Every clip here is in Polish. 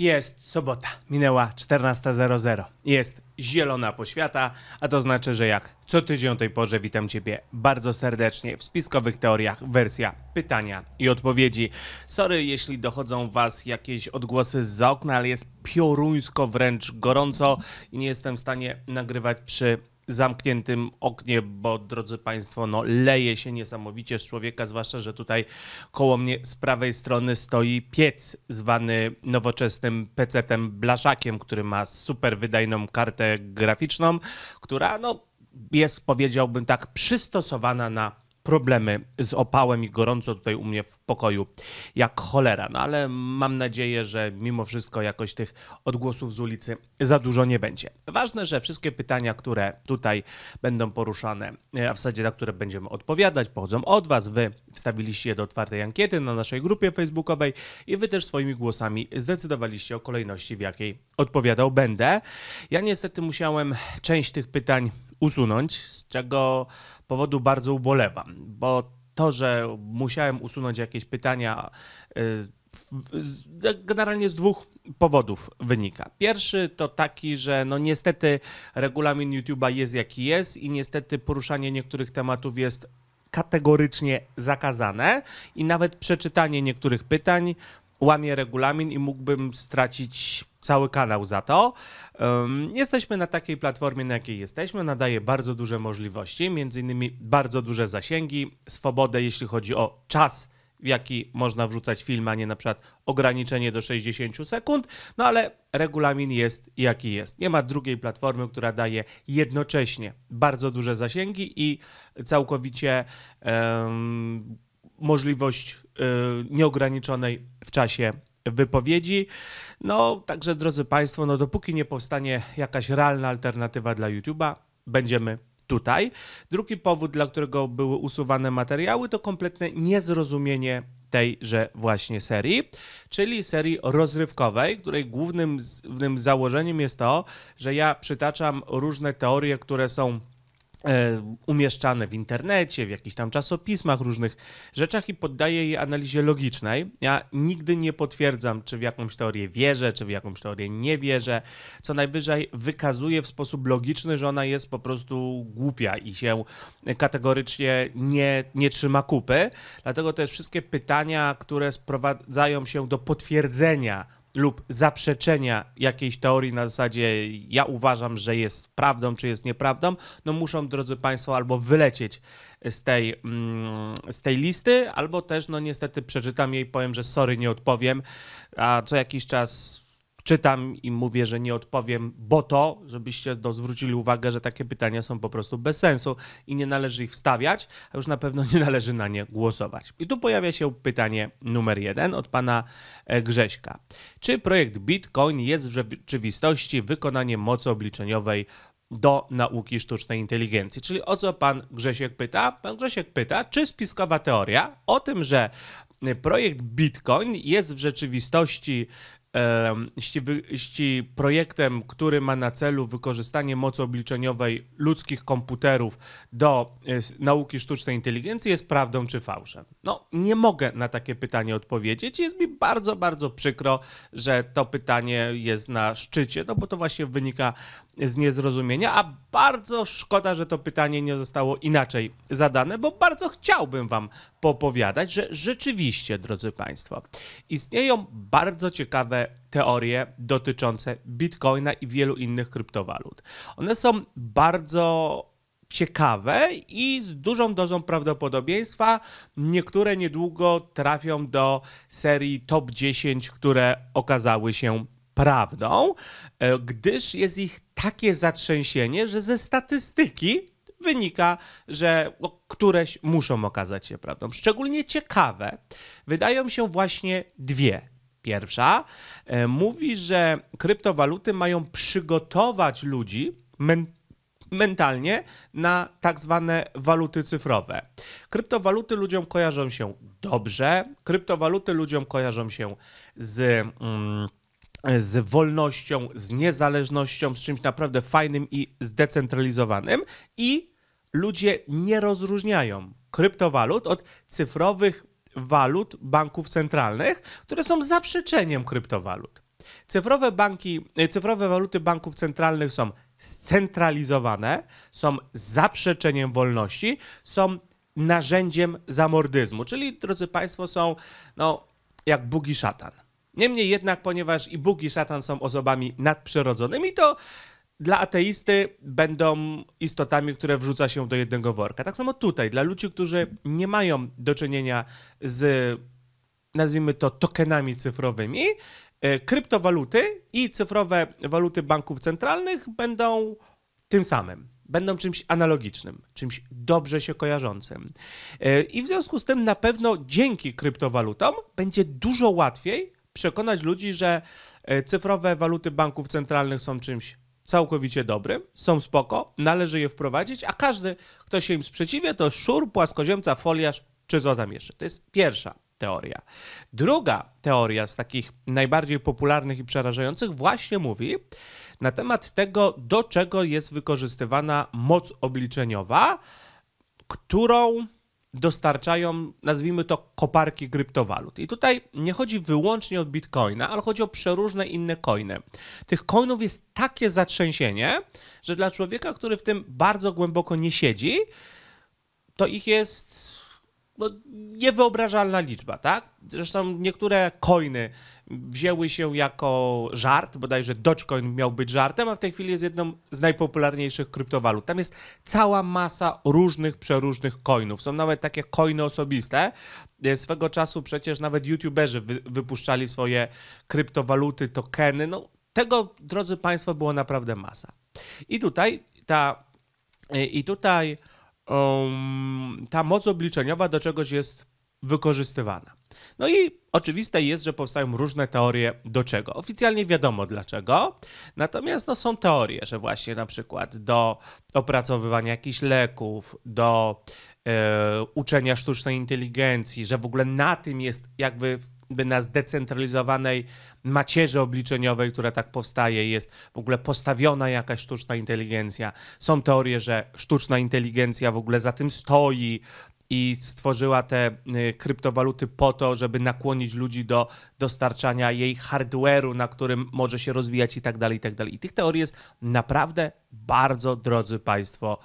Jest sobota, minęła 14.00. Jest zielona poświata, a to znaczy, że jak co tydzień o tej porze witam Ciebie bardzo serdecznie w spiskowych teoriach wersja pytania i odpowiedzi. Sorry, jeśli dochodzą Was jakieś odgłosy z okna, ale jest pioruńsko wręcz gorąco i nie jestem w stanie nagrywać przy zamkniętym oknie, bo drodzy Państwo, no, leje się niesamowicie z człowieka, zwłaszcza, że tutaj koło mnie z prawej strony stoi piec zwany nowoczesnym pecetem blaszakiem, który ma super wydajną kartę graficzną, która no, jest, powiedziałbym tak, przystosowana na problemy z opałem i gorąco tutaj u mnie w pokoju, jak cholera. No ale mam nadzieję, że mimo wszystko jakoś tych odgłosów z ulicy za dużo nie będzie. Ważne, że wszystkie pytania, które tutaj będą poruszane, e, a w zasadzie na które będziemy odpowiadać, pochodzą od Was. Wy wstawiliście je do otwartej ankiety na naszej grupie facebookowej i Wy też swoimi głosami zdecydowaliście o kolejności, w jakiej odpowiadał będę. Ja niestety musiałem część tych pytań usunąć, z czego powodu bardzo ubolewam, bo to, że musiałem usunąć jakieś pytania, e, generalnie z dwóch powodów wynika. Pierwszy to taki, że no niestety regulamin YouTube'a jest jaki jest i niestety poruszanie niektórych tematów jest kategorycznie zakazane i nawet przeczytanie niektórych pytań łamie regulamin i mógłbym stracić cały kanał za to. Um, jesteśmy na takiej platformie, na jakiej jesteśmy, nadaje bardzo duże możliwości, między innymi bardzo duże zasięgi, swobodę, jeśli chodzi o czas, w jaki można wrzucać film, a nie na przykład ograniczenie do 60 sekund, no ale regulamin jest jaki jest. Nie ma drugiej platformy, która daje jednocześnie bardzo duże zasięgi i całkowicie um, możliwość y, nieograniczonej w czasie wypowiedzi. No, także drodzy Państwo, no dopóki nie powstanie jakaś realna alternatywa dla YouTube'a, będziemy tutaj. Drugi powód, dla którego były usuwane materiały, to kompletne niezrozumienie tejże właśnie serii, czyli serii rozrywkowej, której głównym, głównym założeniem jest to, że ja przytaczam różne teorie, które są E, umieszczane w internecie, w jakichś tam czasopismach, różnych rzeczach i poddaję je analizie logicznej. Ja nigdy nie potwierdzam, czy w jakąś teorię wierzę, czy w jakąś teorię nie wierzę. Co najwyżej wykazuję w sposób logiczny, że ona jest po prostu głupia i się kategorycznie nie, nie trzyma kupy. Dlatego też wszystkie pytania, które sprowadzają się do potwierdzenia lub zaprzeczenia jakiejś teorii na zasadzie ja uważam, że jest prawdą, czy jest nieprawdą, no muszą, drodzy Państwo, albo wylecieć z tej, mm, z tej listy, albo też, no niestety, przeczytam jej, powiem, że sorry, nie odpowiem, a co jakiś czas czytam i mówię, że nie odpowiem, bo to, żebyście to zwrócili uwagę, że takie pytania są po prostu bez sensu i nie należy ich wstawiać, a już na pewno nie należy na nie głosować. I tu pojawia się pytanie numer jeden od pana e, Grześka. Czy projekt Bitcoin jest w rzeczywistości wykonaniem mocy obliczeniowej do nauki sztucznej inteligencji. Czyli o co pan Grzesiek pyta? Pan Grzesiek pyta, czy spiskowa teoria o tym, że e, projekt Bitcoin jest w rzeczywistości jeśli, projektem, który ma na celu wykorzystanie mocy obliczeniowej ludzkich komputerów do e, nauki sztucznej inteligencji jest prawdą czy fałszem? No, nie mogę na takie pytanie odpowiedzieć. Jest mi bardzo, bardzo przykro, że to pytanie jest na szczycie, no bo to właśnie wynika z niezrozumienia, a bardzo szkoda, że to pytanie nie zostało inaczej zadane, bo bardzo chciałbym Wam popowiadać, że rzeczywiście, drodzy Państwo, istnieją bardzo ciekawe teorie dotyczące bitcoina i wielu innych kryptowalut. One są bardzo ciekawe i z dużą dozą prawdopodobieństwa niektóre niedługo trafią do serii top 10, które okazały się prawdą, e, gdyż jest ich takie zatrzęsienie, że ze statystyki wynika, że no, któreś muszą okazać się prawdą. Szczególnie ciekawe wydają się właśnie dwie. Pierwsza e, mówi, że kryptowaluty mają przygotować ludzi mentalnie, mentalnie na tak zwane waluty cyfrowe. Kryptowaluty ludziom kojarzą się dobrze, kryptowaluty ludziom kojarzą się z. Mm, z wolnością, z niezależnością, z czymś naprawdę fajnym i zdecentralizowanym i ludzie nie rozróżniają kryptowalut od cyfrowych walut banków centralnych, które są zaprzeczeniem kryptowalut. Cyfrowe banki, y, cyfrowe waluty banków centralnych są scentralizowane, są zaprzeczeniem wolności, są narzędziem zamordyzmu, czyli drodzy państwo są no jak bugi szatan. Niemniej jednak, ponieważ i Bóg i szatan są osobami nadprzyrodzonymi, to dla ateisty będą istotami, które wrzuca się do jednego worka. Tak samo tutaj, dla ludzi, którzy nie mają do czynienia z, nazwijmy to, tokenami cyfrowymi, e, kryptowaluty i cyfrowe waluty banków centralnych będą tym samym. Będą czymś analogicznym, czymś dobrze się kojarzącym. E, I w związku z tym na pewno dzięki kryptowalutom będzie dużo łatwiej przekonać ludzi, że e, cyfrowe waluty banków centralnych są czymś całkowicie dobrym, są spoko, należy je wprowadzić, a każdy, kto się im sprzeciwia, to szur, płaskoziemca, foliarz, czy co tam jeszcze. To jest pierwsza teoria. Druga teoria z takich najbardziej popularnych i przerażających właśnie mówi na temat tego, do czego jest wykorzystywana moc obliczeniowa, którą dostarczają, nazwijmy to, koparki kryptowalut. I tutaj nie chodzi wyłącznie o bitcoina, ale chodzi o przeróżne inne coiny. Tych coinów jest takie zatrzęsienie, że dla człowieka, który w tym bardzo głęboko nie siedzi, to ich jest no, niewyobrażalna liczba, tak? Zresztą niektóre coiny wzięły się jako żart, bodajże Dogecoin miał być żartem, a w tej chwili jest jedną z najpopularniejszych kryptowalut. Tam jest cała masa różnych, przeróżnych coinów. Są nawet takie coiny osobiste. E, swego czasu przecież nawet youtuberzy wy wypuszczali swoje kryptowaluty, tokeny. No, tego, drodzy Państwo, było naprawdę masa. I tutaj ta... E, I tutaj um, ta moc obliczeniowa do czegoś jest wykorzystywana. No i oczywiste jest, że powstają różne teorie do czego. Oficjalnie wiadomo dlaczego, natomiast no, są teorie, że właśnie na przykład do opracowywania jakichś leków, do e, uczenia sztucznej inteligencji, że w ogóle na tym jest jakby by na zdecentralizowanej macierzy obliczeniowej, która tak powstaje, jest w ogóle postawiona jakaś sztuczna inteligencja. Są teorie, że sztuczna inteligencja w ogóle za tym stoi, i stworzyła te y, kryptowaluty po to, żeby nakłonić ludzi do dostarczania jej hardware'u, na którym może się rozwijać i tak dalej, i tak dalej. I tych teorii jest naprawdę bardzo, drodzy Państwo,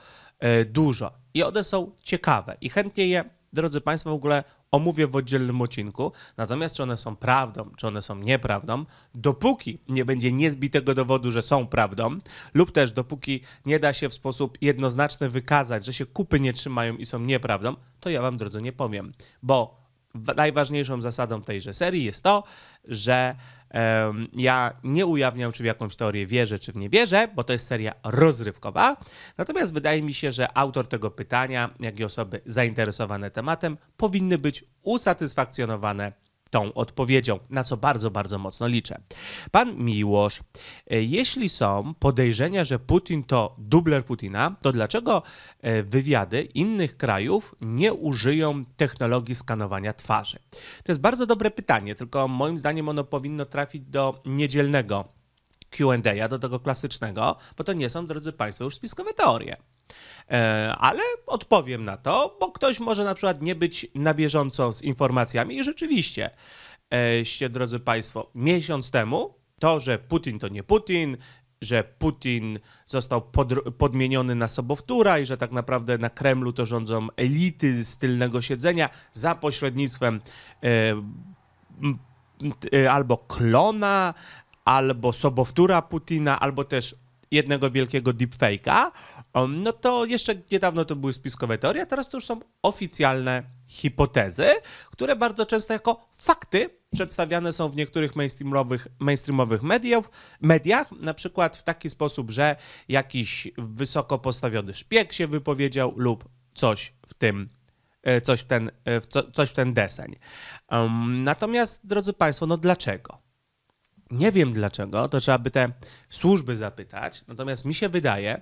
y, dużo. I one są ciekawe i chętnie je drodzy Państwo, w ogóle omówię w oddzielnym odcinku. Natomiast czy one są prawdą, czy one są nieprawdą, dopóki nie będzie niezbitego dowodu, że są prawdą, lub też dopóki nie da się w sposób jednoznaczny wykazać, że się kupy nie trzymają i są nieprawdą, to ja Wam, drodzy, nie powiem. Bo najważniejszą zasadą tejże serii jest to, że ja nie ujawniam, czy w jakąś teorię wierzę, czy w nie wierzę, bo to jest seria rozrywkowa. Natomiast wydaje mi się, że autor tego pytania, jak i osoby zainteresowane tematem, powinny być usatysfakcjonowane tą odpowiedzią, na co bardzo, bardzo mocno liczę. Pan Miłosz, e, jeśli są podejrzenia, że Putin to dubler Putina, to dlaczego e, wywiady innych krajów nie użyją technologii skanowania twarzy? To jest bardzo dobre pytanie, tylko moim zdaniem ono powinno trafić do niedzielnego QA, do tego klasycznego, bo to nie są, drodzy Państwo, już spiskowe teorie. E, ale odpowiem na to, bo ktoś może na przykład nie być na bieżąco z informacjami i rzeczywiście, e, drodzy Państwo, miesiąc temu to, że Putin to nie Putin, że Putin został pod, podmieniony na sobowtóra i że tak naprawdę na Kremlu to rządzą elity z tylnego siedzenia za pośrednictwem e, e albo klona, albo sobowtóra Putina, albo też jednego wielkiego deepfake'a, um, no to jeszcze niedawno to były spiskowe teorie, a teraz to już są oficjalne hipotezy, które bardzo często jako fakty przedstawiane są w niektórych mainstreamowych, mainstreamowych mediów, mediach, na przykład w taki sposób, że jakiś wysoko postawiony szpieg się wypowiedział lub coś w tym e, coś w ten, e, coś w ten deseń. Um, natomiast, drodzy Państwo, no dlaczego? nie wiem dlaczego, to trzeba by te służby zapytać. Natomiast mi się wydaje,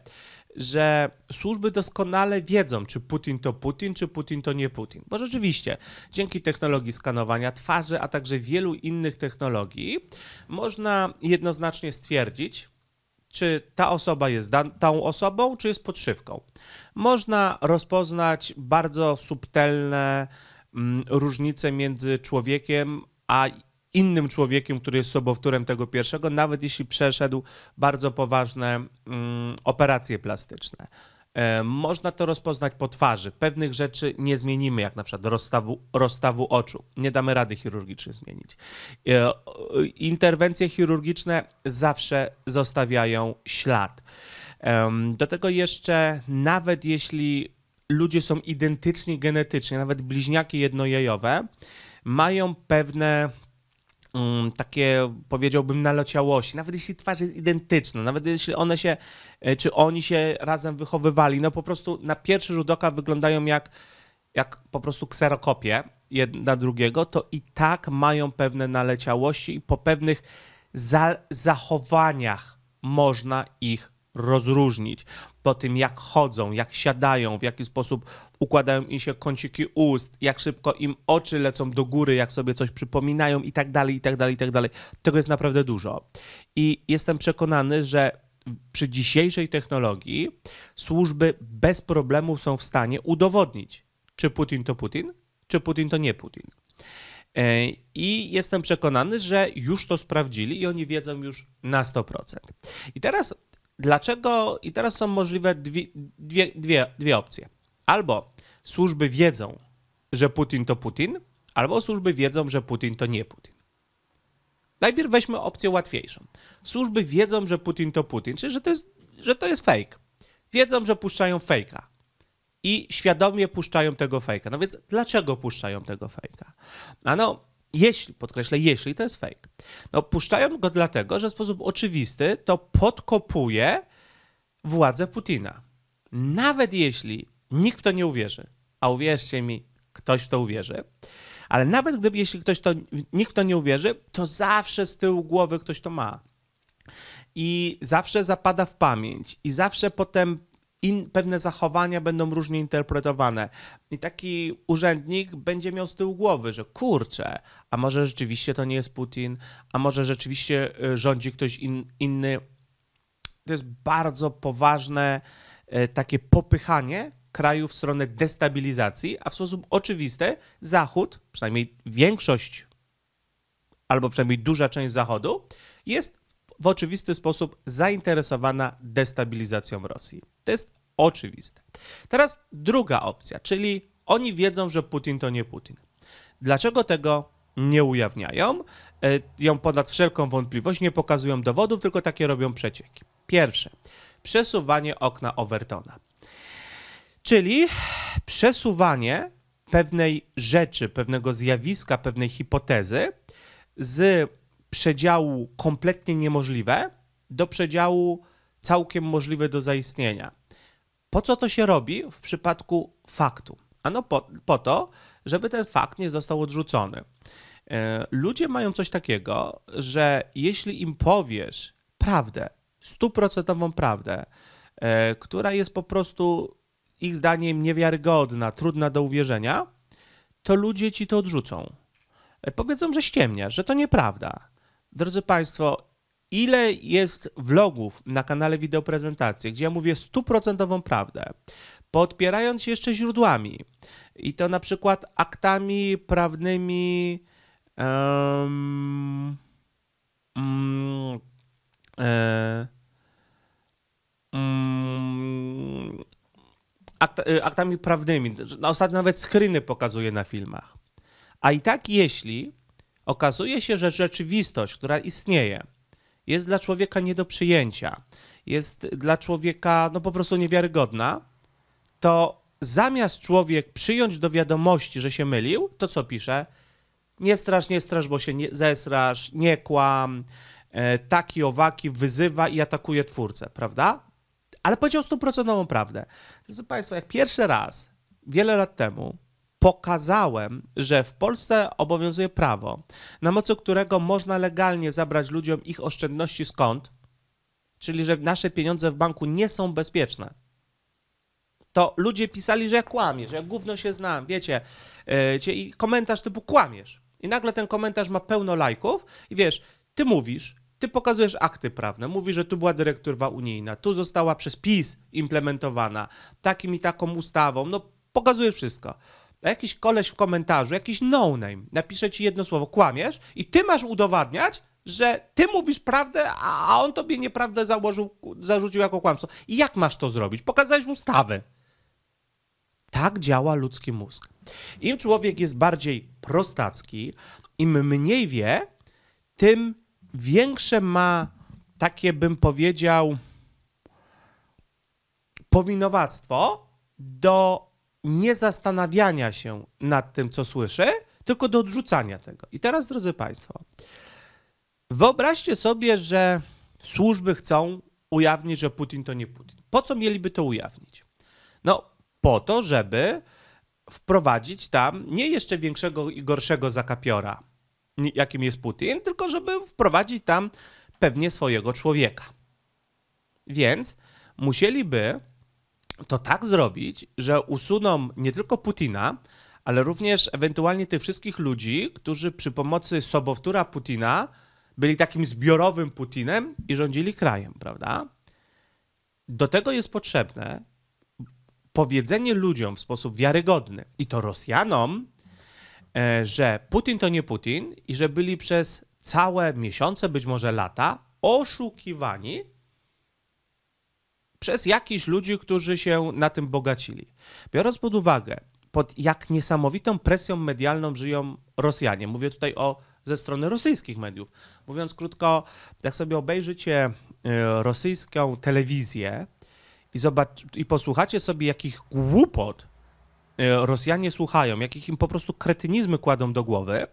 że służby doskonale wiedzą, czy Putin to Putin, czy Putin to nie Putin. Bo rzeczywiście, dzięki technologii skanowania twarzy, a także wielu innych technologii, można jednoznacznie stwierdzić, czy ta osoba jest tą osobą, czy jest podszywką. Można rozpoznać bardzo subtelne mm, różnice między człowiekiem a innym człowiekiem, który jest sobowtórem tego pierwszego, nawet jeśli przeszedł bardzo poważne mm, operacje plastyczne. E, można to rozpoznać po twarzy. Pewnych rzeczy nie zmienimy, jak na przykład rozstawu, rozstawu oczu. Nie damy rady chirurgicznej zmienić. E, interwencje chirurgiczne zawsze zostawiają ślad. Do tego jeszcze, nawet jeśli ludzie są identyczni genetycznie, nawet bliźniaki jednojajowe, mają pewne Mm, takie, powiedziałbym, naleciałości nawet jeśli twarz jest identyczna, nawet jeśli one się, e, czy oni się razem wychowywali, no po prostu na pierwszy rzut oka wyglądają jak, jak po prostu kserokopie jedna drugiego, to i tak mają pewne naleciałości i po pewnych za zachowaniach można ich rozróżnić po tym, jak chodzą, jak siadają, w jaki sposób układają im się kąciki ust, jak szybko im oczy lecą do góry, jak sobie coś przypominają i tak dalej, i tak dalej, i tak dalej. Tego jest naprawdę dużo. I jestem przekonany, że przy dzisiejszej technologii służby bez problemu są w stanie udowodnić, czy Putin to Putin, czy Putin to nie Putin. E, I jestem przekonany, że już to sprawdzili i oni wiedzą już na 100%. I teraz Dlaczego? I teraz są możliwe dwie, dwie, dwie, dwie opcje. Albo służby wiedzą, że Putin to Putin, albo służby wiedzą, że Putin to nie Putin. Najpierw weźmy opcję łatwiejszą. Służby wiedzą, że Putin to Putin, czyli że to jest, że to jest fake. Wiedzą, że puszczają fejka i świadomie puszczają tego fejka. No więc dlaczego puszczają tego fejka? Ano, jeśli, podkreślę, jeśli to jest fake. No, puszczają go dlatego, że w sposób oczywisty to podkopuje władzę Putina. Nawet jeśli nikt w to nie uwierzy, a uwierzcie mi, ktoś w to uwierzy, ale nawet gdyby, jeśli ktoś to, nikt w to nie uwierzy, to zawsze z tyłu głowy ktoś to ma. I zawsze zapada w pamięć, i zawsze potem in, pewne zachowania będą różnie interpretowane. I taki urzędnik będzie miał z tyłu głowy, że kurczę, a może rzeczywiście to nie jest Putin, a może rzeczywiście y, rządzi ktoś in, inny. To jest bardzo poważne y, takie popychanie kraju w stronę destabilizacji, a w sposób oczywisty Zachód, przynajmniej większość, albo przynajmniej duża część Zachodu, jest w oczywisty sposób zainteresowana destabilizacją Rosji. To jest oczywiste. Teraz druga opcja, czyli oni wiedzą, że Putin to nie Putin. Dlaczego tego nie ujawniają? E, ją ponad wszelką wątpliwość, nie pokazują dowodów, tylko takie robią przecieki. Pierwsze, przesuwanie okna Overtona. Czyli przesuwanie pewnej rzeczy, pewnego zjawiska, pewnej hipotezy z przedziału kompletnie niemożliwe do przedziału całkiem możliwe do zaistnienia. Po co to się robi w przypadku faktu? Ano po, po to, żeby ten fakt nie został odrzucony. E, ludzie mają coś takiego, że jeśli im powiesz prawdę, stuprocentową prawdę, e, która jest po prostu ich zdaniem niewiarygodna, trudna do uwierzenia, to ludzie ci to odrzucą. E, powiedzą, że ściemnia, że to nieprawda. Drodzy Państwo, ile jest vlogów na kanale wideoprezentacji, gdzie ja mówię stuprocentową prawdę, podpierając się jeszcze źródłami i to na przykład aktami prawnymi um, um, akt, e, aktami prawnymi. Ostatnio nawet skryny pokazuje na filmach. A i tak jeśli Okazuje się, że rzeczywistość, która istnieje, jest dla człowieka nie do przyjęcia, jest dla człowieka no po prostu niewiarygodna, to zamiast człowiek przyjąć do wiadomości, że się mylił, to co pisze? Nie strasz, nie strasz, bo się nie, zesrasz, nie kłam, e, taki, owaki, wyzywa i atakuje twórcę, prawda? Ale powiedział stuprocentową prawdę. Proszę Państwa, jak pierwszy raz, wiele lat temu, pokazałem, że w Polsce obowiązuje prawo, na mocy którego można legalnie zabrać ludziom ich oszczędności skąd, czyli że nasze pieniądze w banku nie są bezpieczne. To ludzie pisali, że ja kłamię, że ja gówno się znam, wiecie, yy, i komentarz typu kłamiesz. I nagle ten komentarz ma pełno lajków i wiesz, ty mówisz, ty pokazujesz akty prawne, mówi, że tu była dyrektywa unijna, tu została przez PiS implementowana takim i taką ustawą, no pokazujesz wszystko a jakiś koleś w komentarzu, jakiś no-name napisze ci jedno słowo, kłamiesz i ty masz udowadniać, że ty mówisz prawdę, a on tobie nieprawdę założył, zarzucił jako kłamstwo. I jak masz to zrobić? Pokazałeś ustawę. Tak działa ludzki mózg. Im człowiek jest bardziej prostacki, im mniej wie, tym większe ma takie, bym powiedział, powinowactwo do nie zastanawiania się nad tym, co słyszę, tylko do odrzucania tego. I teraz, drodzy Państwo, wyobraźcie sobie, że służby chcą ujawnić, że Putin to nie Putin. Po co mieliby to ujawnić? No, po to, żeby wprowadzić tam nie jeszcze większego i gorszego zakapiora, jakim jest Putin, tylko żeby wprowadzić tam pewnie swojego człowieka. Więc musieliby to tak zrobić, że usuną nie tylko Putina, ale również ewentualnie tych wszystkich ludzi, którzy przy pomocy sobowtóra Putina byli takim zbiorowym Putinem i rządzili krajem, prawda? Do tego jest potrzebne powiedzenie ludziom w sposób wiarygodny i to Rosjanom, e, że Putin to nie Putin i że byli przez całe miesiące, być może lata, oszukiwani przez jakichś ludzi, którzy się na tym bogacili. Biorąc pod uwagę, pod jak niesamowitą presją medialną żyją Rosjanie, mówię tutaj o ze strony rosyjskich mediów. Mówiąc krótko, jak sobie obejrzycie y, rosyjską telewizję i, zobacz, i posłuchacie sobie, jakich głupot y, Rosjanie słuchają, jakich im po prostu kretynizmy kładą do głowy,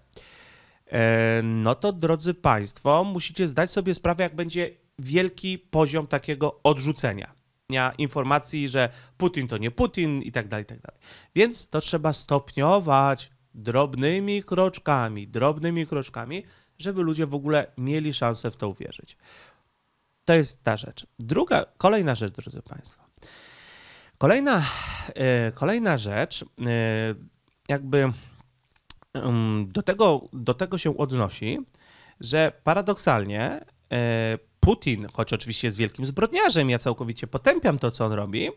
e, no to drodzy Państwo, musicie zdać sobie sprawę, jak będzie wielki poziom takiego odrzucenia informacji, że Putin to nie Putin i tak dalej, i tak dalej. Więc to trzeba stopniować drobnymi kroczkami, drobnymi kroczkami, żeby ludzie w ogóle mieli szansę w to uwierzyć. To jest ta rzecz. Druga, kolejna rzecz, drodzy Państwo. Kolejna, yy, kolejna rzecz, yy, jakby yy, do, tego, do tego się odnosi, że paradoksalnie e, Putin, choć oczywiście jest wielkim zbrodniarzem, ja całkowicie potępiam to, co on robi,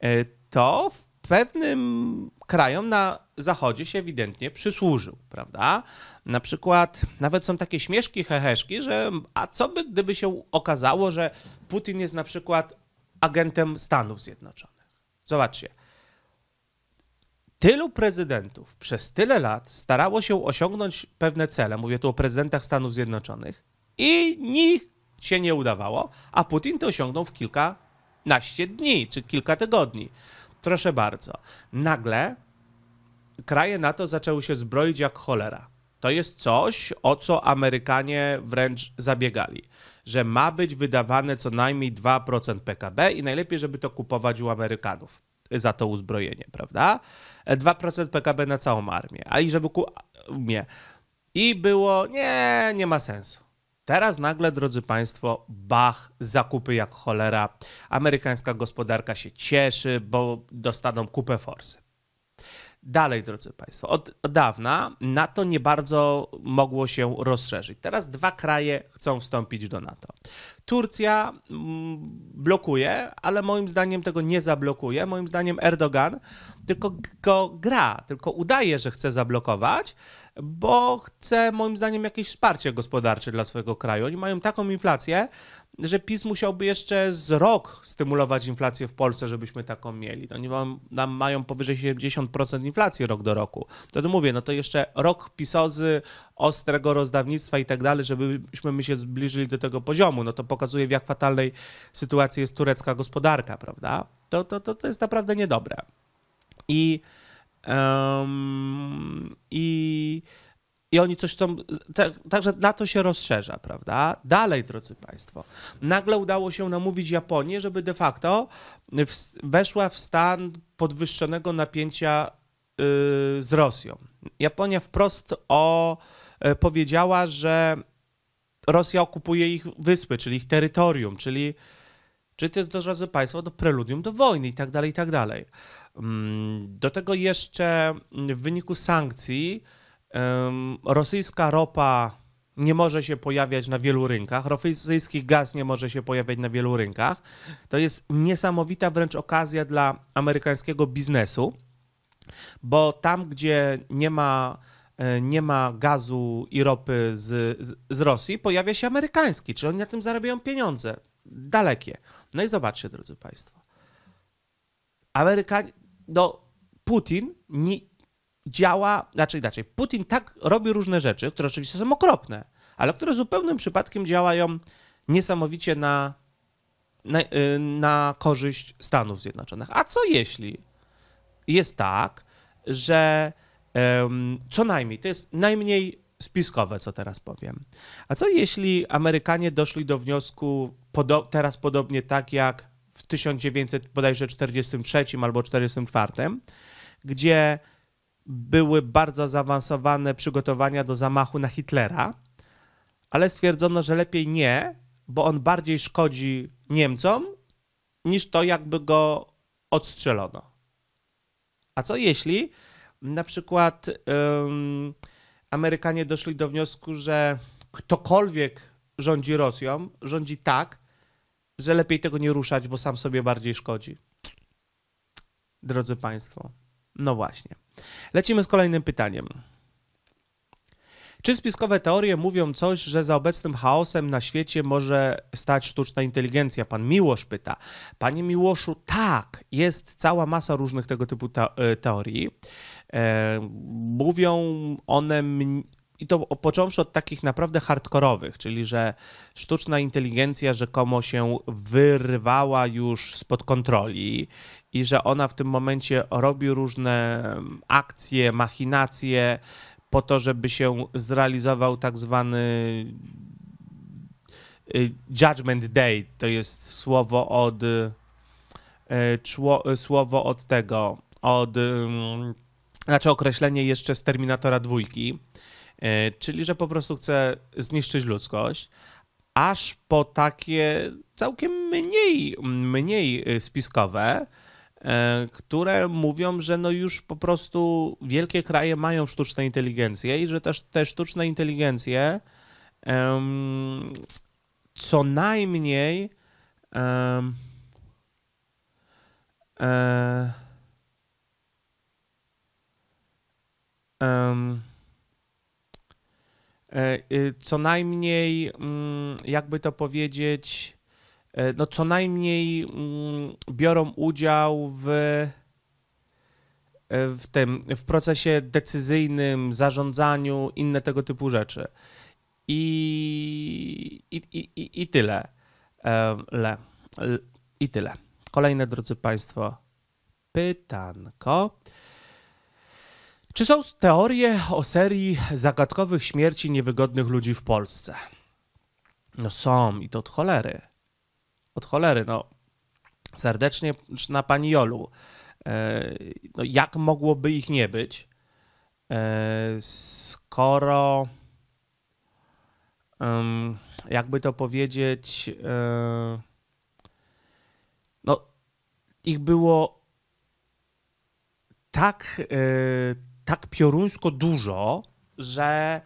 e, to w pewnym krajom na Zachodzie się ewidentnie przysłużył, prawda? Na przykład nawet są takie śmieszki, heheszki, że a co by gdyby się okazało, że Putin jest na przykład agentem Stanów Zjednoczonych? Zobaczcie. Tylu prezydentów przez tyle lat starało się osiągnąć pewne cele, mówię tu o prezydentach Stanów Zjednoczonych, i nikt się nie udawało, a Putin to osiągnął w kilkanaście dni czy kilka tygodni. Proszę bardzo. Nagle kraje NATO zaczęły się zbroić jak cholera. To jest coś, o co Amerykanie wręcz zabiegali, że ma być wydawane co najmniej 2% PKB i najlepiej, żeby to kupować u Amerykanów za to uzbrojenie, prawda? 2% PKB na całą armię, a i żeby ku... nie. I było, nie, nie ma sensu. Teraz nagle, drodzy Państwo, bach, zakupy jak cholera. Amerykańska gospodarka się cieszy, bo dostaną kupę forsy. Dalej, drodzy Państwo, od dawna NATO nie bardzo mogło się rozszerzyć. Teraz dwa kraje chcą wstąpić do NATO. Turcja mm, blokuje, ale moim zdaniem tego nie zablokuje. Moim zdaniem Erdogan tylko go gra, tylko udaje, że chce zablokować, bo chce moim zdaniem jakieś wsparcie gospodarcze dla swojego kraju. Oni mają taką inflację, że PiS musiałby jeszcze z rok stymulować inflację w Polsce, żebyśmy taką mieli. Oni no, mam, nam mają powyżej 70% inflacji rok do roku. To, mówię, no to jeszcze rok pisozy, ostrego rozdawnictwa i tak dalej, żebyśmy my się zbliżyli do tego poziomu. No to pokazuje, w jak fatalnej sytuacji jest turecka gospodarka, prawda? To, to, to, to jest naprawdę niedobre. I Um, I i oni coś tam. Także na to się rozszerza, prawda? Dalej, drodzy Państwo, nagle udało się namówić Japonię, żeby de facto weszła w stan podwyższonego napięcia y, z Rosją. Japonia wprost o, e, powiedziała, że Rosja okupuje ich wyspy, czyli ich terytorium, czyli. Czy to jest, drodzy Państwo, do preludium do wojny i tak dalej, i tak dalej. Mm, do tego jeszcze w wyniku sankcji rosyjska ropa nie może się pojawiać na wielu rynkach, rosyjski gaz nie może się pojawiać na wielu rynkach. To jest niesamowita wręcz okazja dla amerykańskiego biznesu, bo tam, gdzie nie ma, e, nie ma gazu i ropy z, z, z Rosji, pojawia się amerykański, czyli oni na tym zarabiają pieniądze dalekie. No i zobaczcie, drodzy Państwo. Amerykanie, no, Putin nie działa, znaczy inaczej, Putin tak robi różne rzeczy, które oczywiście są okropne, ale które zupełnym przypadkiem działają niesamowicie na, na, y, na korzyść Stanów Zjednoczonych. A co jeśli jest tak, że um, co najmniej, to jest najmniej spiskowe, co teraz powiem. A co jeśli Amerykanie doszli do wniosku podo teraz podobnie tak jak 1900 bodajże 43 albo 44, gdzie były bardzo zaawansowane przygotowania do zamachu na Hitlera, ale stwierdzono, że lepiej nie, bo on bardziej szkodzi Niemcom niż to, jakby go odstrzelono. A co jeśli na przykład um, Amerykanie doszli do wniosku, że ktokolwiek rządzi Rosją, rządzi tak, że lepiej tego nie ruszać, bo sam sobie bardziej szkodzi. Drodzy Państwo, no właśnie. Lecimy z kolejnym pytaniem. Czy spiskowe teorie mówią coś, że za obecnym chaosem na świecie może stać sztuczna inteligencja? Pan Miłosz pyta. Panie Miłoszu, tak, jest cała masa różnych tego typu y, teorii. E, mówią one i to począwszy od takich naprawdę hardkorowych, czyli że sztuczna inteligencja rzekomo się wyrwała już spod kontroli i że ona w tym momencie robi różne mm, akcje, machinacje po to, żeby się zrealizował tak zwany y, Judgment Day. To jest słowo od y, y, słowo od tego, od mm, znaczy określenie jeszcze z Terminatora dwójki E, czyli że po prostu chce zniszczyć ludzkość, aż po takie całkiem mniej, mniej y, spiskowe, e, które mówią, że no już po prostu wielkie kraje mają sztuczne inteligencje i że też te sztuczne inteligencje um, co najmniej um, um, E, y, co najmniej, mm, jakby to powiedzieć, e, no co najmniej mm, biorą udział w, e, w tym, w procesie decyzyjnym, zarządzaniu, inne tego typu rzeczy. I, i, i, i tyle. Le, le, I tyle. Kolejne, drodzy Państwo, pytanko. Czy są teorie o serii zagadkowych śmierci niewygodnych ludzi w Polsce? No są i to od cholery. Od cholery, no. Serdecznie na pani Jolu. E, no, jak mogłoby ich nie być, e, skoro, jakby to powiedzieć, e, no, ich było tak, tak pioruńsko dużo, że,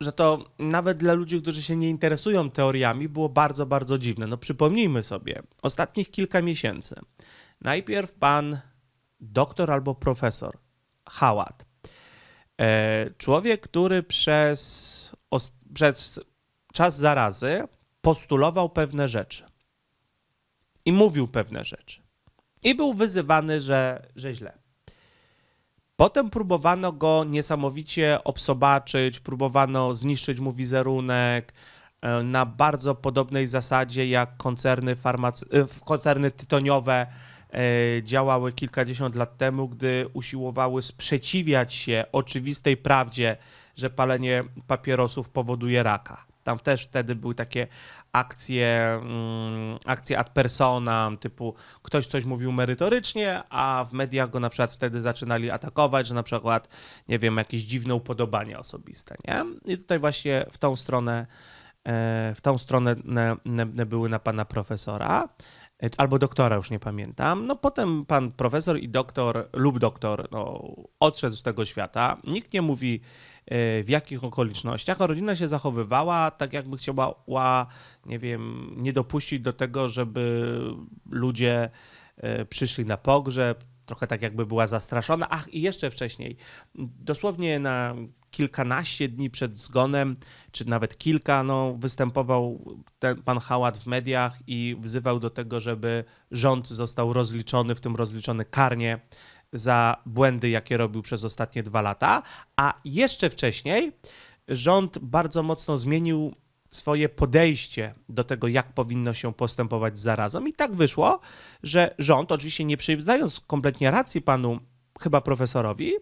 że to nawet dla ludzi, którzy się nie interesują teoriami, było bardzo, bardzo dziwne. No przypomnijmy sobie, ostatnich kilka miesięcy. Najpierw pan doktor albo profesor Hałat. E, człowiek, który przez, przez czas zarazy postulował pewne rzeczy i mówił pewne rzeczy. I był wyzywany, że, że źle. Potem próbowano go niesamowicie obsobaczyć, próbowano zniszczyć mu wizerunek e, na bardzo podobnej zasadzie jak koncerny, farmace, koncerny tytoniowe e, działały kilkadziesiąt lat temu, gdy usiłowały sprzeciwiać się oczywistej prawdzie, że palenie papierosów powoduje raka. Tam też wtedy były takie akcje, mm, akcje ad personam, typu ktoś coś mówił merytorycznie, a w mediach go na przykład wtedy zaczynali atakować, że na przykład, nie wiem, jakieś dziwne upodobanie osobiste, nie? I tutaj właśnie w tą stronę, e, w tą stronę ne, ne, ne były na pana profesora e, albo doktora, już nie pamiętam. No potem pan profesor i doktor lub doktor no, odszedł z tego świata. Nikt nie mówi E, w jakich okolicznościach, a rodzina się zachowywała tak, jakby chciała, nie wiem, nie dopuścić do tego, żeby ludzie e, przyszli na pogrzeb, trochę tak jakby była zastraszona. Ach, i jeszcze wcześniej, dosłownie na kilkanaście dni przed zgonem, czy nawet kilka, no, występował ten pan Hałat w mediach i wzywał do tego, żeby rząd został rozliczony, w tym rozliczony karnie za błędy, jakie robił przez ostatnie dwa lata, a jeszcze wcześniej rząd bardzo mocno zmienił swoje podejście do tego, jak powinno się postępować z zarazą. I tak wyszło, że rząd, oczywiście nie przyznając kompletnie racji panu chyba profesorowi,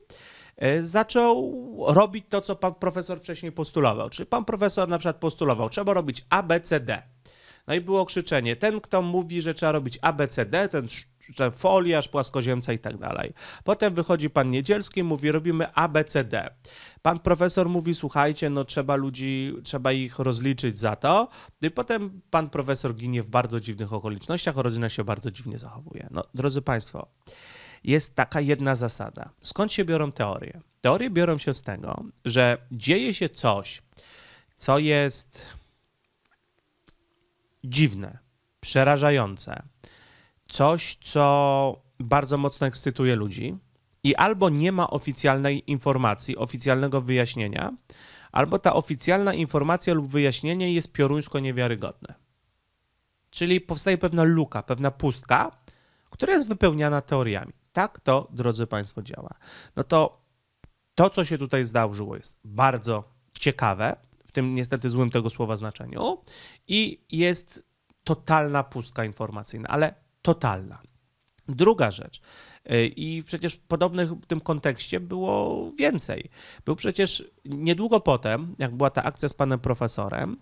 e, zaczął robić to, co pan profesor wcześniej postulował. Czyli pan profesor na przykład postulował, trzeba robić A, B, C, D. No i było krzyczenie, ten, kto mówi, że trzeba robić A, B, C, D, ten że foliarz, płaskoziemca i tak dalej. Potem wychodzi pan Niedzielski, mówi robimy ABCD. Pan profesor mówi słuchajcie, no trzeba ludzi, trzeba ich rozliczyć za to. I potem pan profesor ginie w bardzo dziwnych okolicznościach, rodzina się bardzo dziwnie zachowuje. No drodzy państwo, jest taka jedna zasada. Skąd się biorą teorie? Teorie biorą się z tego, że dzieje się coś, co jest dziwne, przerażające, coś, co bardzo mocno ekscytuje ludzi i albo nie ma oficjalnej informacji, oficjalnego wyjaśnienia, albo ta oficjalna informacja lub wyjaśnienie jest pioruńsko niewiarygodne. Czyli powstaje pewna luka, pewna pustka, która jest wypełniana teoriami. Tak to, drodzy Państwo, działa. No to to, co się tutaj zdarzyło, jest bardzo ciekawe, w tym niestety złym tego słowa znaczeniu, i jest totalna pustka informacyjna, ale totalna. Druga rzecz. Y, I przecież w podobnych tym kontekście było więcej. Był przecież niedługo potem, jak była ta akcja z panem profesorem,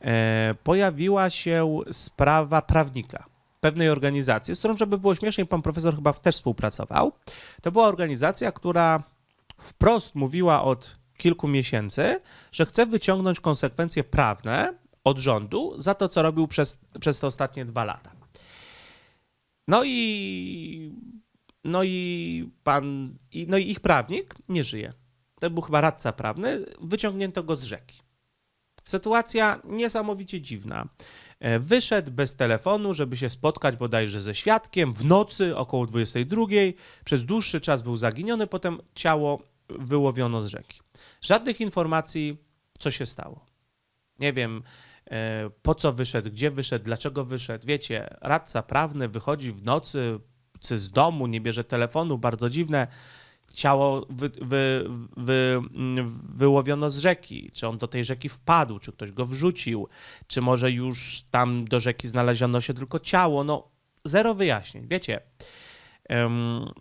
e, pojawiła się sprawa prawnika pewnej organizacji, z którą, żeby było śmieszniej, pan profesor chyba też współpracował. To była organizacja, która wprost mówiła od kilku miesięcy, że chce wyciągnąć konsekwencje prawne od rządu za to, co robił przez, przez te ostatnie dwa lata. No i. No i pan. I, no i ich prawnik nie żyje. To był chyba radca prawny. Wyciągnięto go z rzeki. Sytuacja niesamowicie dziwna. E, wyszedł bez telefonu, żeby się spotkać bodajże ze świadkiem w nocy około 22. Przez dłuższy czas był zaginiony, potem ciało wyłowiono z rzeki. Żadnych informacji, co się stało. Nie wiem, E, po co wyszedł, gdzie wyszedł, dlaczego wyszedł. Wiecie, radca prawny wychodzi w nocy z domu, nie bierze telefonu, bardzo dziwne. Ciało wy, wy, wy, wyłowiono z rzeki. Czy on do tej rzeki wpadł, czy ktoś go wrzucił, czy może już tam do rzeki znaleziono się tylko ciało. No, zero wyjaśnień. Wiecie, um, okej,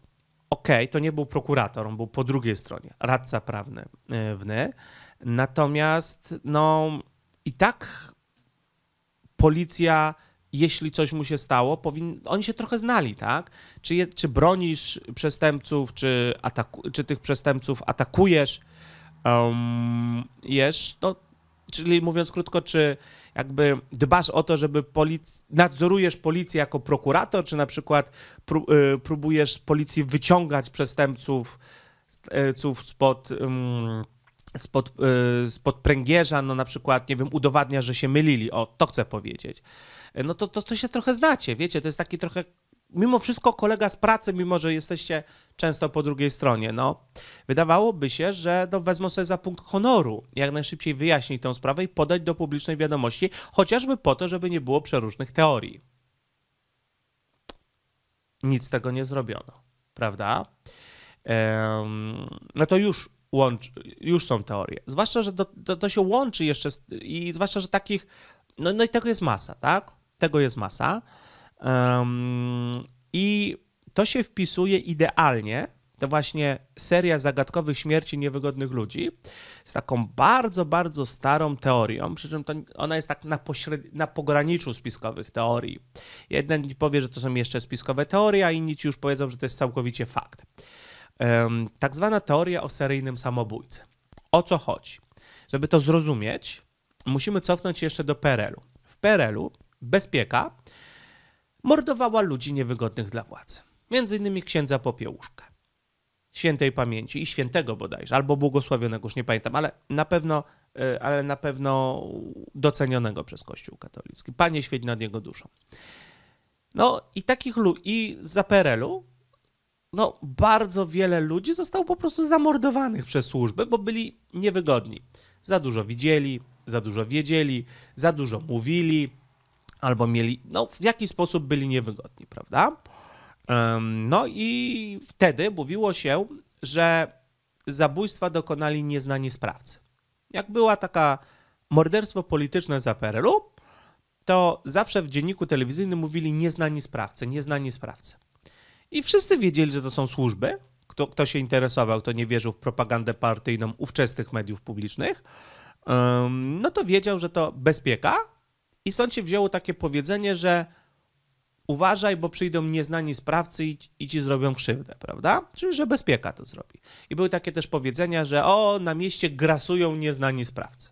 okay, to nie był prokurator, on był po drugiej stronie, radca prawny e, wny. Natomiast, no, i tak policja, jeśli coś mu się stało, powin... oni się trochę znali, tak? Czy, je... czy bronisz przestępców, czy, ataku... czy tych przestępców atakujesz, um, czyli mówiąc krótko, czy jakby dbasz o to, żeby polic... nadzorujesz policję jako prokurator, czy na przykład pró... Y, próbujesz policji wyciągać przestępców e, spod spod, y, spod pręgierza, no na przykład, nie wiem, udowadnia, że się mylili, o, to chcę powiedzieć, y, no to, to, to się trochę znacie, wiecie, to jest taki trochę, mimo wszystko kolega z pracy, mimo że jesteście często po drugiej stronie, no, wydawałoby się, że no, wezmą sobie za punkt honoru, jak najszybciej wyjaśnić tę sprawę i podać do publicznej wiadomości, chociażby po to, żeby nie było przeróżnych teorii. Nic z tego nie zrobiono, prawda? no to już już są teorie. Zwłaszcza, że do, to się łączy jeszcze z, i zwłaszcza, że takich, no, no i tego jest masa, tak? Tego jest masa. Um, I to się wpisuje idealnie, to właśnie seria zagadkowych śmierci niewygodnych ludzi z taką bardzo, bardzo starą teorią, przy czym to, ona jest tak na, pośred... na pograniczu spiskowych teorii. Jeden powie, że to są jeszcze spiskowe teorie, a inni ci już powiedzą, że to jest całkowicie fakt tak zwana teoria o seryjnym samobójcy. O co chodzi? Żeby to zrozumieć, musimy cofnąć się jeszcze do PRL-u. W PRL-u bezpieka mordowała ludzi niewygodnych dla władzy. Między innymi księdza Popiełuszkę. Świętej pamięci i świętego bodajże, albo błogosławionego, już nie pamiętam, ale na pewno, e, ale na pewno docenionego przez Kościół katolicki. Panie świeć nad jego duszą. No i takich ludzi, i za PRL-u no, bardzo wiele ludzi zostało po prostu zamordowanych przez służby, bo byli niewygodni. Za dużo widzieli, za dużo wiedzieli, za dużo mówili, albo mieli, no, w jakiś sposób byli niewygodni, prawda? No i wtedy mówiło się, że zabójstwa dokonali nieznani sprawcy. Jak była taka morderstwo polityczne za PRL-u, to zawsze w dzienniku telewizyjnym mówili nieznani sprawcy, nieznani sprawcy. I wszyscy wiedzieli, że to są służby. Kto, kto się interesował, kto nie wierzył w propagandę partyjną ówczesnych mediów publicznych, no to wiedział, że to bezpieka. I stąd się wzięło takie powiedzenie, że uważaj, bo przyjdą nieznani sprawcy i, i ci zrobią krzywdę, prawda? Czyli, że bezpieka to zrobi. I były takie też powiedzenia, że o, na mieście grasują nieznani sprawcy.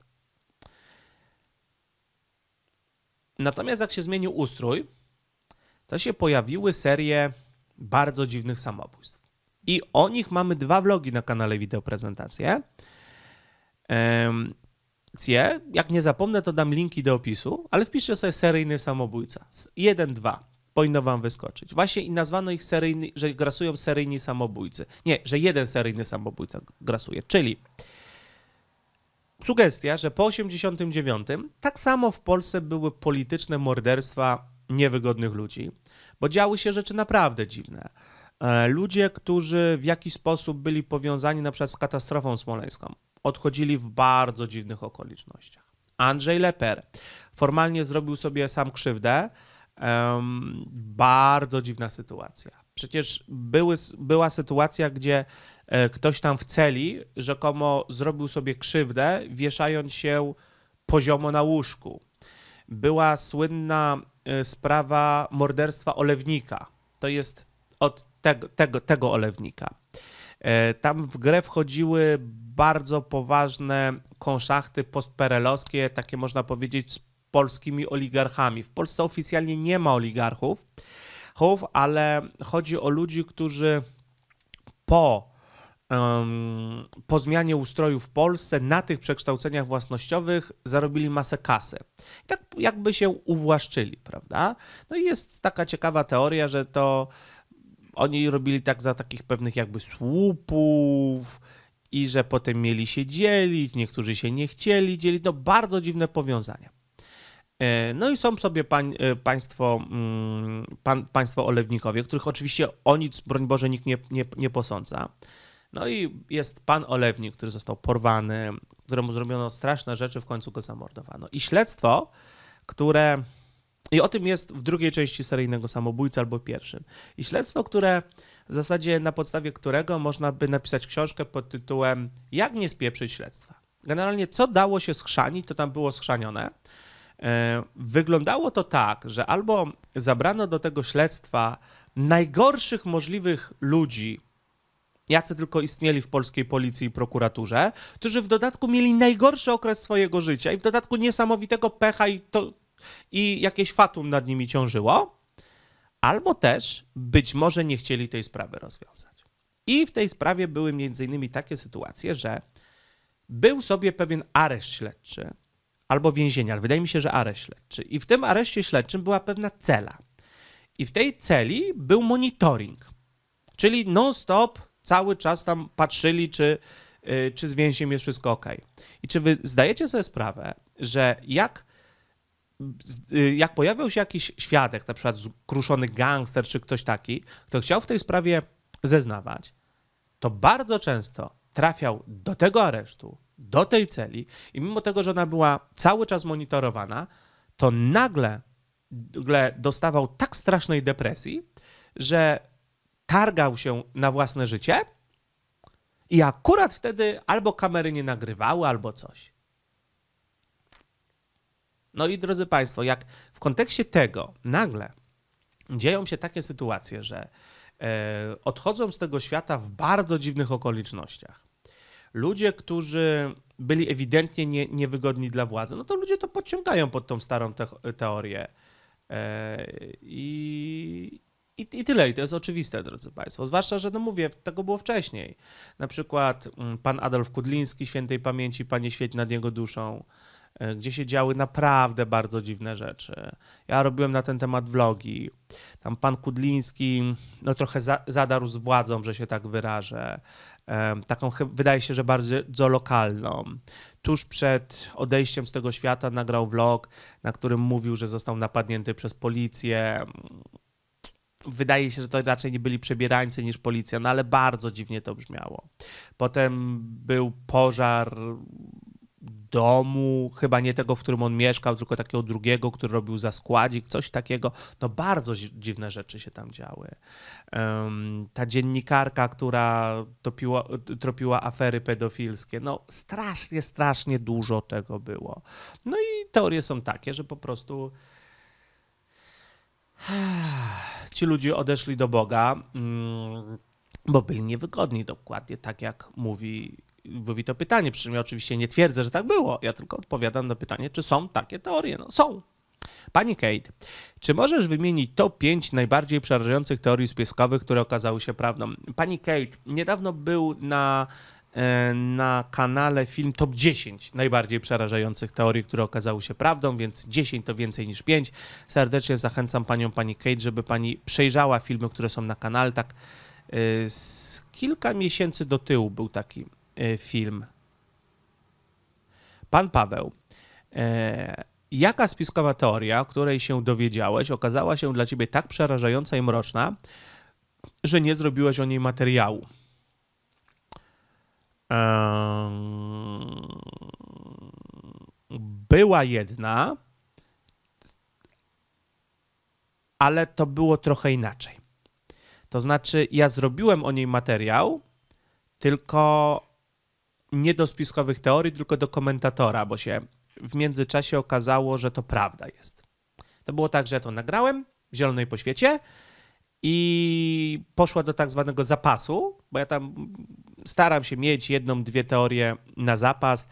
Natomiast jak się zmienił ustrój, to się pojawiły serie bardzo dziwnych samobójstw. I o nich mamy dwa vlogi na kanale Wideoprezentacje. Cie, jak nie zapomnę, to dam linki do opisu, ale wpiszcie sobie seryjny samobójca. Jeden, dwa. Powinno wam wyskoczyć. Właśnie i nazwano ich seryjny, że grasują seryjni samobójcy. Nie, że jeden seryjny samobójca grasuje. Czyli sugestia, że po 89 tak samo w Polsce były polityczne morderstwa niewygodnych ludzi bo działy się rzeczy naprawdę dziwne. E, ludzie, którzy w jakiś sposób byli powiązani na przykład z katastrofą smoleńską, odchodzili w bardzo dziwnych okolicznościach. Andrzej Leper formalnie zrobił sobie sam krzywdę. Um, bardzo dziwna sytuacja. Przecież były, była sytuacja, gdzie e, ktoś tam w celi rzekomo zrobił sobie krzywdę, wieszając się poziomo na łóżku. Była słynna E, sprawa morderstwa olewnika. To jest od tego, tego, tego olewnika. E, tam w grę wchodziły bardzo poważne konszachty postperelowskie, takie można powiedzieć z polskimi oligarchami. W Polsce oficjalnie nie ma oligarchów, ale chodzi o ludzi, którzy po um, po zmianie ustroju w Polsce na tych przekształceniach własnościowych zarobili masę kasy. I tak jakby się uwłaszczyli, prawda? No i jest taka ciekawa teoria, że to oni robili tak za takich pewnych jakby słupów, i że potem mieli się dzielić, niektórzy się nie chcieli dzielić. No bardzo dziwne powiązania. E, no i są sobie pań, e, państwo, mm, pan, państwo olewnikowie, których oczywiście o nic, broń Boże, nikt nie, nie, nie posądza. No i jest pan Olewnik, który został porwany, któremu zrobiono straszne rzeczy, w końcu go zamordowano. I śledztwo, które. I o tym jest w drugiej części seryjnego samobójcy albo pierwszym. I śledztwo, które w zasadzie na podstawie którego można by napisać książkę pod tytułem Jak nie spieprzyć śledztwa. Generalnie, co dało się schrzanić, to tam było schrzanione. E, wyglądało to tak, że albo zabrano do tego śledztwa najgorszych możliwych ludzi, jacy tylko istnieli w polskiej policji i prokuraturze, którzy w dodatku mieli najgorszy okres swojego życia i w dodatku niesamowitego pecha i, to, i jakieś fatum nad nimi ciążyło, albo też być może nie chcieli tej sprawy rozwiązać. I w tej sprawie były między innymi takie sytuacje, że był sobie pewien areszt śledczy albo więzienie, ale wydaje mi się, że areszt śledczy. I w tym areszcie śledczym była pewna cela. I w tej celi był monitoring, czyli non-stop cały czas tam patrzyli, czy, y, czy z więźniem jest wszystko ok. I czy wy zdajecie sobie sprawę, że jak, y, jak pojawił się jakiś świadek, na przykład kruszony gangster czy ktoś taki, kto chciał w tej sprawie zeznawać, to bardzo często trafiał do tego aresztu, do tej celi i mimo tego, że ona była cały czas monitorowana, to nagle, nagle dostawał tak strasznej depresji, że targał się na własne życie i akurat wtedy albo kamery nie nagrywały, albo coś. No i drodzy Państwo, jak w kontekście tego nagle dzieją się takie sytuacje, że e, odchodzą z tego świata w bardzo dziwnych okolicznościach. Ludzie, którzy byli ewidentnie nie, niewygodni dla władzy, no to ludzie to podciągają pod tą starą te teorię. E, I, i, I tyle, i to jest oczywiste, drodzy Państwo. Zwłaszcza, że no mówię, tego było wcześniej. Na przykład mm, pan Adolf Kudliński, świętej pamięci, panie świeć nad jego duszą, e, gdzie się działy naprawdę bardzo dziwne rzeczy. Ja robiłem na ten temat vlogi. Tam pan Kudliński no, trochę za, zadarł z władzą, że się tak wyrażę. taką wydaje się, że bardzo lokalną. Tuż przed odejściem z tego świata nagrał vlog, na którym mówił, że został napadnięty przez policję wydaje się, że to raczej nie byli przebierańcy niż policja, no ale bardzo dziwnie to brzmiało. Potem był pożar domu, chyba nie tego, w którym on mieszkał, tylko takiego drugiego, który robił za składzik, coś takiego. No bardzo dziwne rzeczy się tam działy. Um, ta dziennikarka, która topiła, tropiła afery pedofilskie, no strasznie, strasznie dużo tego było. No i teorie są takie, że po prostu Ci ludzie odeszli do Boga, mm, bo byli niewygodni dokładnie, tak jak mówi, mówi to pytanie. Przy czym ja oczywiście nie twierdzę, że tak było. Ja tylko odpowiadam na pytanie, czy są takie teorie. No są. Pani Kate, czy możesz wymienić top 5 najbardziej przerażających teorii spiskowych, które okazały się prawdą? Pani Kate, niedawno był na E, na kanale film top 10 najbardziej przerażających teorii, które okazały się prawdą, więc 10 to więcej niż 5. Serdecznie zachęcam panią, pani Kate, żeby pani przejrzała filmy, które są na kanale. Tak e, z kilka miesięcy do tyłu był taki e, film. Pan Paweł. Jaka spiskowa teoria, której się dowiedziałeś, okazała się dla ciebie tak przerażająca i mroczna, że nie zrobiłeś o niej materiału? Była jedna, ale to było trochę inaczej. To znaczy, ja zrobiłem o niej materiał, tylko nie do spiskowych teorii, tylko do komentatora, bo się w międzyczasie okazało, że to prawda jest. To było tak, że ja to nagrałem w Zielonej Poświecie i poszła do tak zwanego zapasu, bo ja tam staram się mieć jedną, dwie teorie na zapas,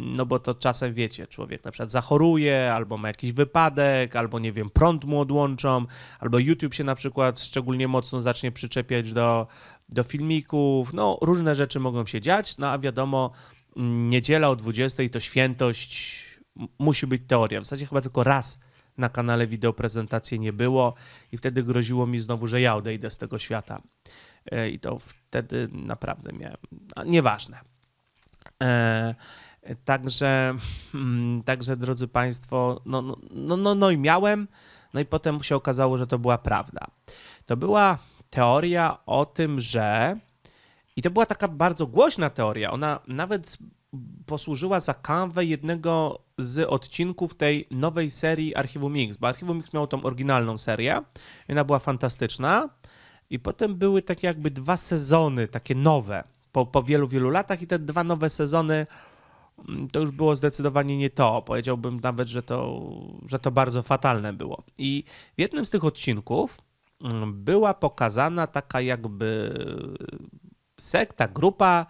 no bo to czasem wiecie, człowiek na przykład zachoruje, albo ma jakiś wypadek, albo nie wiem, prąd mu odłączą, albo YouTube się na przykład szczególnie mocno zacznie przyczepiać do, do filmików. No, różne rzeczy mogą się dziać, no a wiadomo, niedziela o 20 to świętość, musi być teoria. W zasadzie chyba tylko raz na kanale wideo prezentacji nie było i wtedy groziło mi znowu, że ja odejdę z tego świata. E, i to wtedy naprawdę miałem, nieważne. E, także, hmm, także drodzy Państwo, no, no, no, no, no i miałem, no i potem się okazało, że to była prawda. To była teoria o tym, że i to była taka bardzo głośna teoria. Ona nawet posłużyła za kanwę jednego z odcinków tej nowej serii Archiwum Mix, bo Archiwum Mix miało tą oryginalną serię. Ona była fantastyczna. I potem były takie jakby dwa sezony, takie nowe, po, po wielu, wielu latach i te dwa nowe sezony mm, to już było zdecydowanie nie to. Powiedziałbym nawet, że to, że to bardzo fatalne było. I w jednym z tych odcinków mm, była pokazana taka jakby sekta, grupa,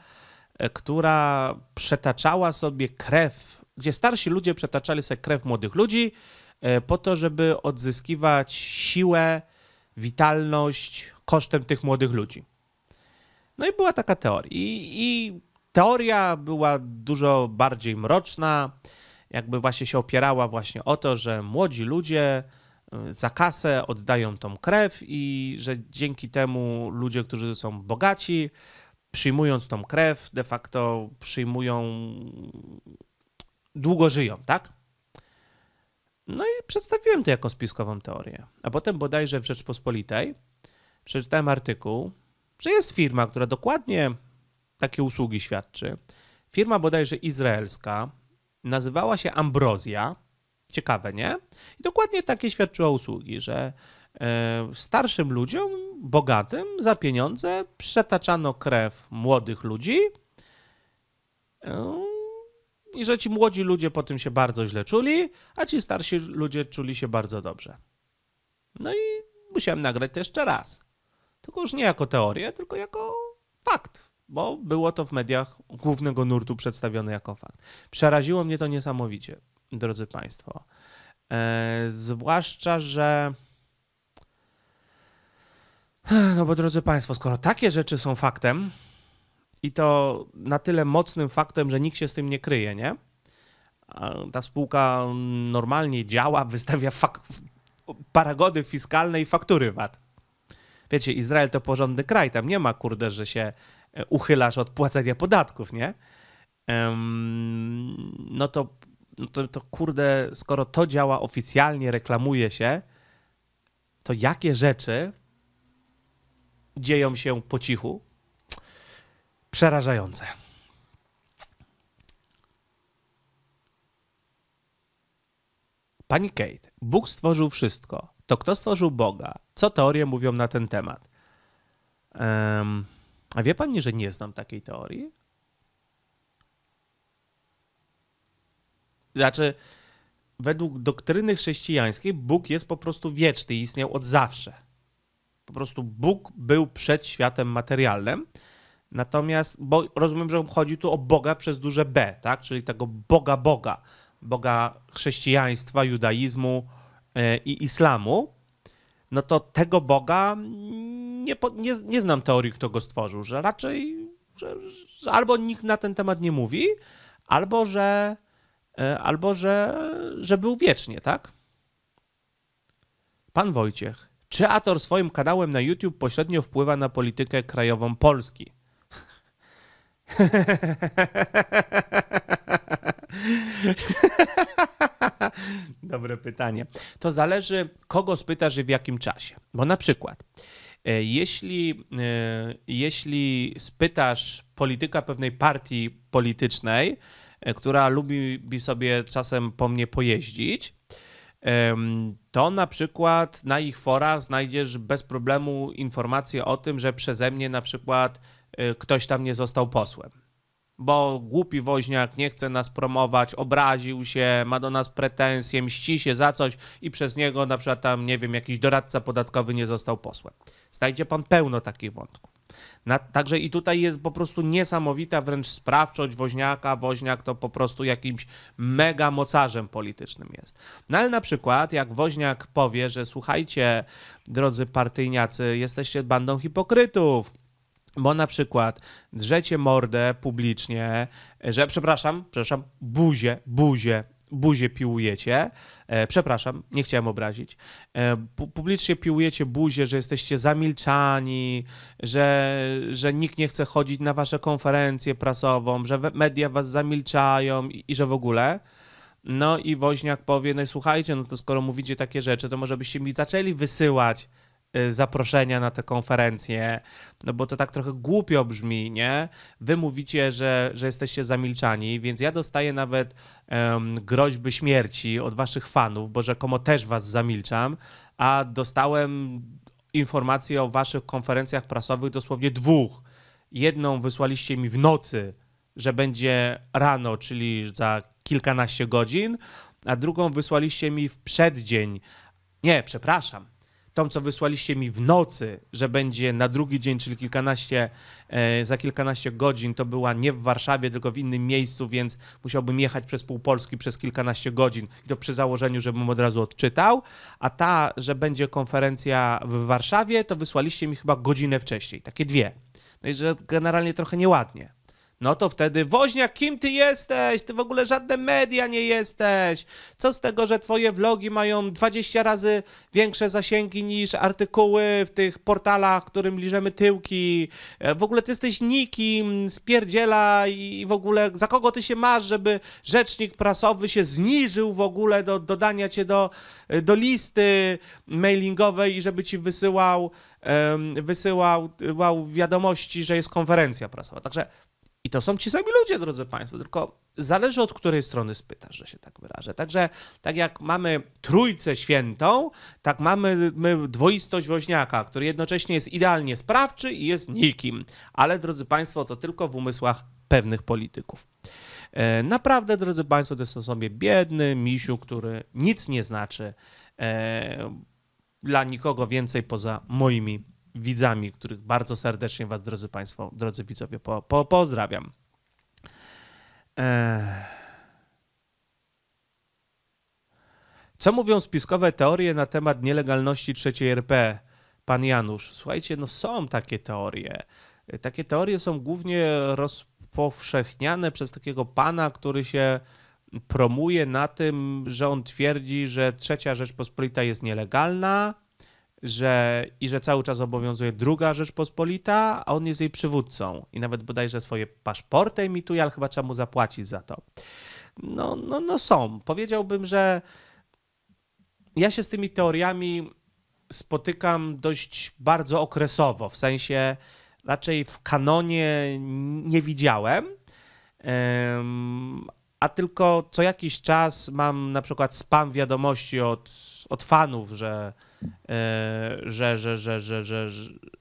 e, która przetaczała sobie krew, gdzie starsi ludzie przetaczali sobie krew młodych ludzi e, po to, żeby odzyskiwać siłę witalność kosztem tych młodych ludzi. No i była taka teoria. I, i teoria była dużo bardziej mroczna, jakby właśnie się opierała właśnie o to, że młodzi ludzie y, za kasę oddają tą krew i że dzięki temu ludzie, którzy są bogaci, przyjmując tą krew, de facto przyjmują, długo żyją, tak? No i przedstawiłem to jako spiskową teorię. A potem bodajże w Rzeczpospolitej przeczytałem artykuł, że jest firma, która dokładnie takie usługi świadczy. Firma bodajże izraelska, nazywała się Ambrozja. Ciekawe, nie? I dokładnie takie świadczyła usługi, że e, starszym ludziom, bogatym, za pieniądze przetaczano krew młodych ludzi e, i że ci młodzi ludzie po tym się bardzo źle czuli, a ci starsi ludzie czuli się bardzo dobrze. No i musiałem nagrać to jeszcze raz. Tylko już nie jako teorię, tylko jako fakt, bo było to w mediach głównego nurtu przedstawione jako fakt. Przeraziło mnie to niesamowicie, drodzy Państwo. E, zwłaszcza, że. No bo drodzy Państwo, skoro takie rzeczy są faktem, i to na tyle mocnym faktem, że nikt się z tym nie kryje, nie? Ta spółka normalnie działa, wystawia paragody fiskalne i faktury VAT. Wiecie, Izrael to porządny kraj, tam nie ma kurde, że się e, uchylasz od płacenia podatków, nie? no to, no to, to kurde, skoro to działa oficjalnie, reklamuje się, to jakie rzeczy dzieją się po cichu, przerażające. Pani Kate, Bóg stworzył wszystko. To kto stworzył Boga? Co teorie mówią na ten temat? Um, a wie pani, że nie znam takiej teorii? Znaczy, według doktryny chrześcijańskiej Bóg jest po prostu wieczny i istniał od zawsze. Po prostu Bóg był przed światem materialnym Natomiast, bo rozumiem, że chodzi tu o Boga przez duże B, tak? Czyli tego Boga Boga, Boga chrześcijaństwa, judaizmu e, i islamu. No to tego Boga nie, nie, nie znam teorii, kto go stworzył, że raczej że, że albo nikt na ten temat nie mówi, albo że e, albo że, że był wiecznie, tak? Pan Wojciech. Czy Ator swoim kanałem na YouTube pośrednio wpływa na politykę krajową Polski? Dobre pytanie. To zależy, kogo spytasz i w jakim czasie. Bo na przykład, e, jeśli, e, jeśli spytasz polityka pewnej partii politycznej, e, która lubi sobie czasem po mnie pojeździć, to na przykład na ich forach znajdziesz bez problemu informacje o tym, że przeze mnie na przykład Y, ktoś tam nie został posłem. Bo głupi woźniak nie chce nas promować, obraził się, ma do nas pretensje, mści się za coś i przez niego na przykład tam, nie wiem, jakiś doradca podatkowy nie został posłem. Znajdzie pan pełno takich wątków. Na, także i tutaj jest po prostu niesamowita wręcz sprawczość woźniaka. Woźniak to po prostu jakimś mega mocarzem politycznym jest. No ale na przykład, jak woźniak powie, że słuchajcie, drodzy partyjniacy, jesteście bandą hipokrytów, bo na przykład drzecie mordę publicznie, że przepraszam, przepraszam, buzie, buzie, buzie piłujecie, e, przepraszam, nie chciałem obrazić, e, publicznie piłujecie buzie, że jesteście zamilczani, że, że nikt nie chce chodzić na wasze konferencje prasową, że media was zamilczają i, i że w ogóle... No i woźniak powie, no słuchajcie, no to skoro mówicie takie rzeczy, to może byście mi zaczęli wysyłać Y, zaproszenia na te konferencje, no bo to tak trochę głupio brzmi, nie? Wy mówicie, że, że jesteście zamilczani, więc ja dostaję nawet um, groźby śmierci od waszych fanów, bo rzekomo też was zamilczam, a dostałem informacje o waszych konferencjach prasowych dosłownie dwóch. Jedną wysłaliście mi w nocy, że będzie rano, czyli za kilkanaście godzin, a drugą wysłaliście mi w przeddzień. Nie, przepraszam, tą, co wysłaliście mi w nocy, że będzie na drugi dzień, czyli kilkanaście, e, za kilkanaście godzin, to była nie w Warszawie, tylko w innym miejscu, więc musiałbym jechać przez pół Polski przez kilkanaście godzin. I to przy założeniu, żebym od razu odczytał. A ta, że będzie konferencja w Warszawie, to wysłaliście mi chyba godzinę wcześniej, takie dwie. No i że generalnie trochę nieładnie no to wtedy woźniak, kim ty jesteś? Ty w ogóle żadne media nie jesteś. Co z tego, że twoje vlogi mają 20 razy większe zasięgi niż artykuły w tych portalach, którym liżemy tyłki. E, w ogóle ty jesteś nikim, spierdziela i w ogóle za kogo ty się masz, żeby rzecznik prasowy się zniżył w ogóle do dodania cię do, e, do listy mailingowej i żeby ci wysyłał wysyłał e, wiadomości, że jest konferencja prasowa. Także i to są ci sami ludzie, drodzy Państwo, tylko zależy od której strony spytasz, że się tak wyrażę. Także tak jak mamy trójcę świętą, tak mamy my dwoistość woźniaka, który jednocześnie jest idealnie sprawczy i jest nikim. Ale, drodzy Państwo, to tylko w umysłach pewnych polityków. E, naprawdę, drodzy Państwo, to jest sobie biedny misiu, który nic nie znaczy e, dla nikogo więcej poza moimi widzami, których bardzo serdecznie Was, drodzy Państwo, drodzy widzowie, po, po, pozdrawiam. Eee. Co mówią spiskowe teorie na temat nielegalności trzeciej RP? Pan Janusz, słuchajcie, no są takie teorie. Takie teorie są głównie rozpowszechniane przez takiego pana, który się promuje na tym, że on twierdzi, że trzecia Rzeczpospolita jest nielegalna, że, i że cały czas obowiązuje druga Rzeczpospolita, a on jest jej przywódcą. I nawet bodajże swoje paszporty emituje, ale chyba trzeba mu zapłacić za to. No, no, no są. Powiedziałbym, że ja się z tymi teoriami spotykam dość bardzo okresowo, w sensie raczej w kanonie nie widziałem, a tylko co jakiś czas mam na przykład spam wiadomości od, od fanów, że E, że, że, że, że, że,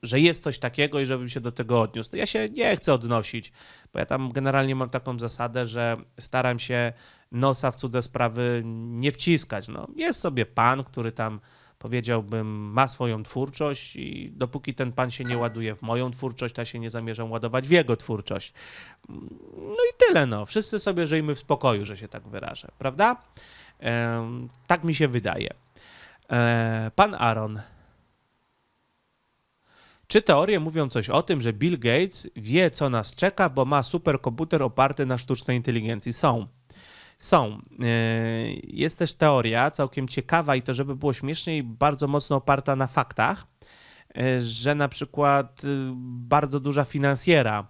że jest coś takiego i żebym się do tego odniósł. To no ja się nie chcę odnosić, bo ja tam generalnie mam taką zasadę, że staram się nosa w cudze sprawy nie wciskać. No, jest sobie pan, który tam powiedziałbym, ma swoją twórczość i dopóki ten pan się nie ładuje w moją twórczość, ta się nie zamierzam ładować w jego twórczość. No i tyle, no. Wszyscy sobie żyjmy w spokoju, że się tak wyrażę, prawda? Tak mi się wydaje. E, pan Aaron. Czy teorie mówią coś o tym, że Bill Gates wie, co nas czeka, bo ma superkomputer oparty na sztucznej inteligencji? Są. Są. E, jest też teoria, całkiem ciekawa i to, żeby było śmieszniej, bardzo mocno oparta na faktach, e, że na przykład bardzo duża finansjera